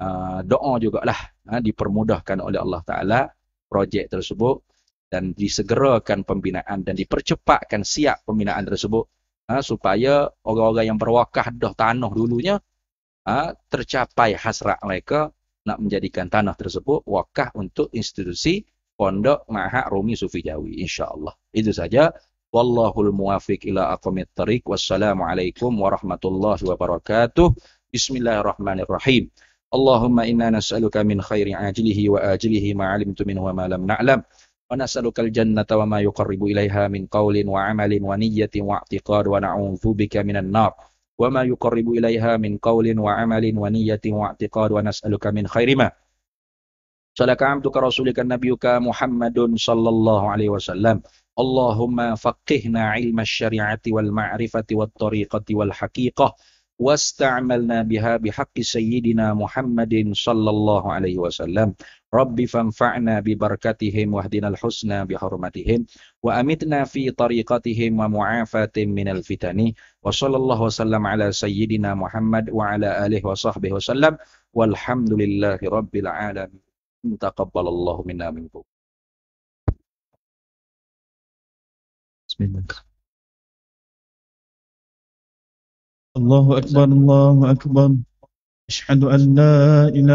uh, doa juga lah ha, dipermudahkan oleh Allah Ta'ala projek tersebut dan disegerakan pembinaan dan dipercepatkan siap pembinaan tersebut ha, supaya orang-orang yang berwakah dah tanah dulunya ha, tercapai hasrat mereka nak menjadikan tanah tersebut wakah untuk institusi pondok Mahak Rumi Sufi Jawi insyaallah itu saja Wallahul muwafiq ila aqamit tariq. Wassalamualaikum warahmatullahi wabarakatuh. Bismillahirrahmanirrahim. Allahumma inna nas'aluka min khairi ajilihi wa ajilihi ma 'alimtu minhu wa ma lam na'lam. Wa nas'aluka al wa ma yuqarribu ilaiha min qawlin wa 'amalin wa niyyatin wa i'tiqad wa na'udzu bika minan nar. وما يقرب إليها wa قول وعمل ونية واعتقاد ونسألك من خير ما سلك عبدك رسولك نبيك محمد صلى الله عليه وسلم اللهم فقهنا علم الشريعة والمعرفة والطريقة والحقيقة واستعملنا بها بحق سيدنا محمد صلى الله عليه وسلم رب فانفعنا ببركتهم واهدنا الحسنى بحرمتهم وأمتنا في طريقتهم ومعافاة من الفتن وصلى الله وسلم على سيدنا محمد وعلى آله وصحبه وسلم والحمد لله رب العالمين تقبل الله منا منكم منك الله أكبر الله أكبر أشهد أن لا إله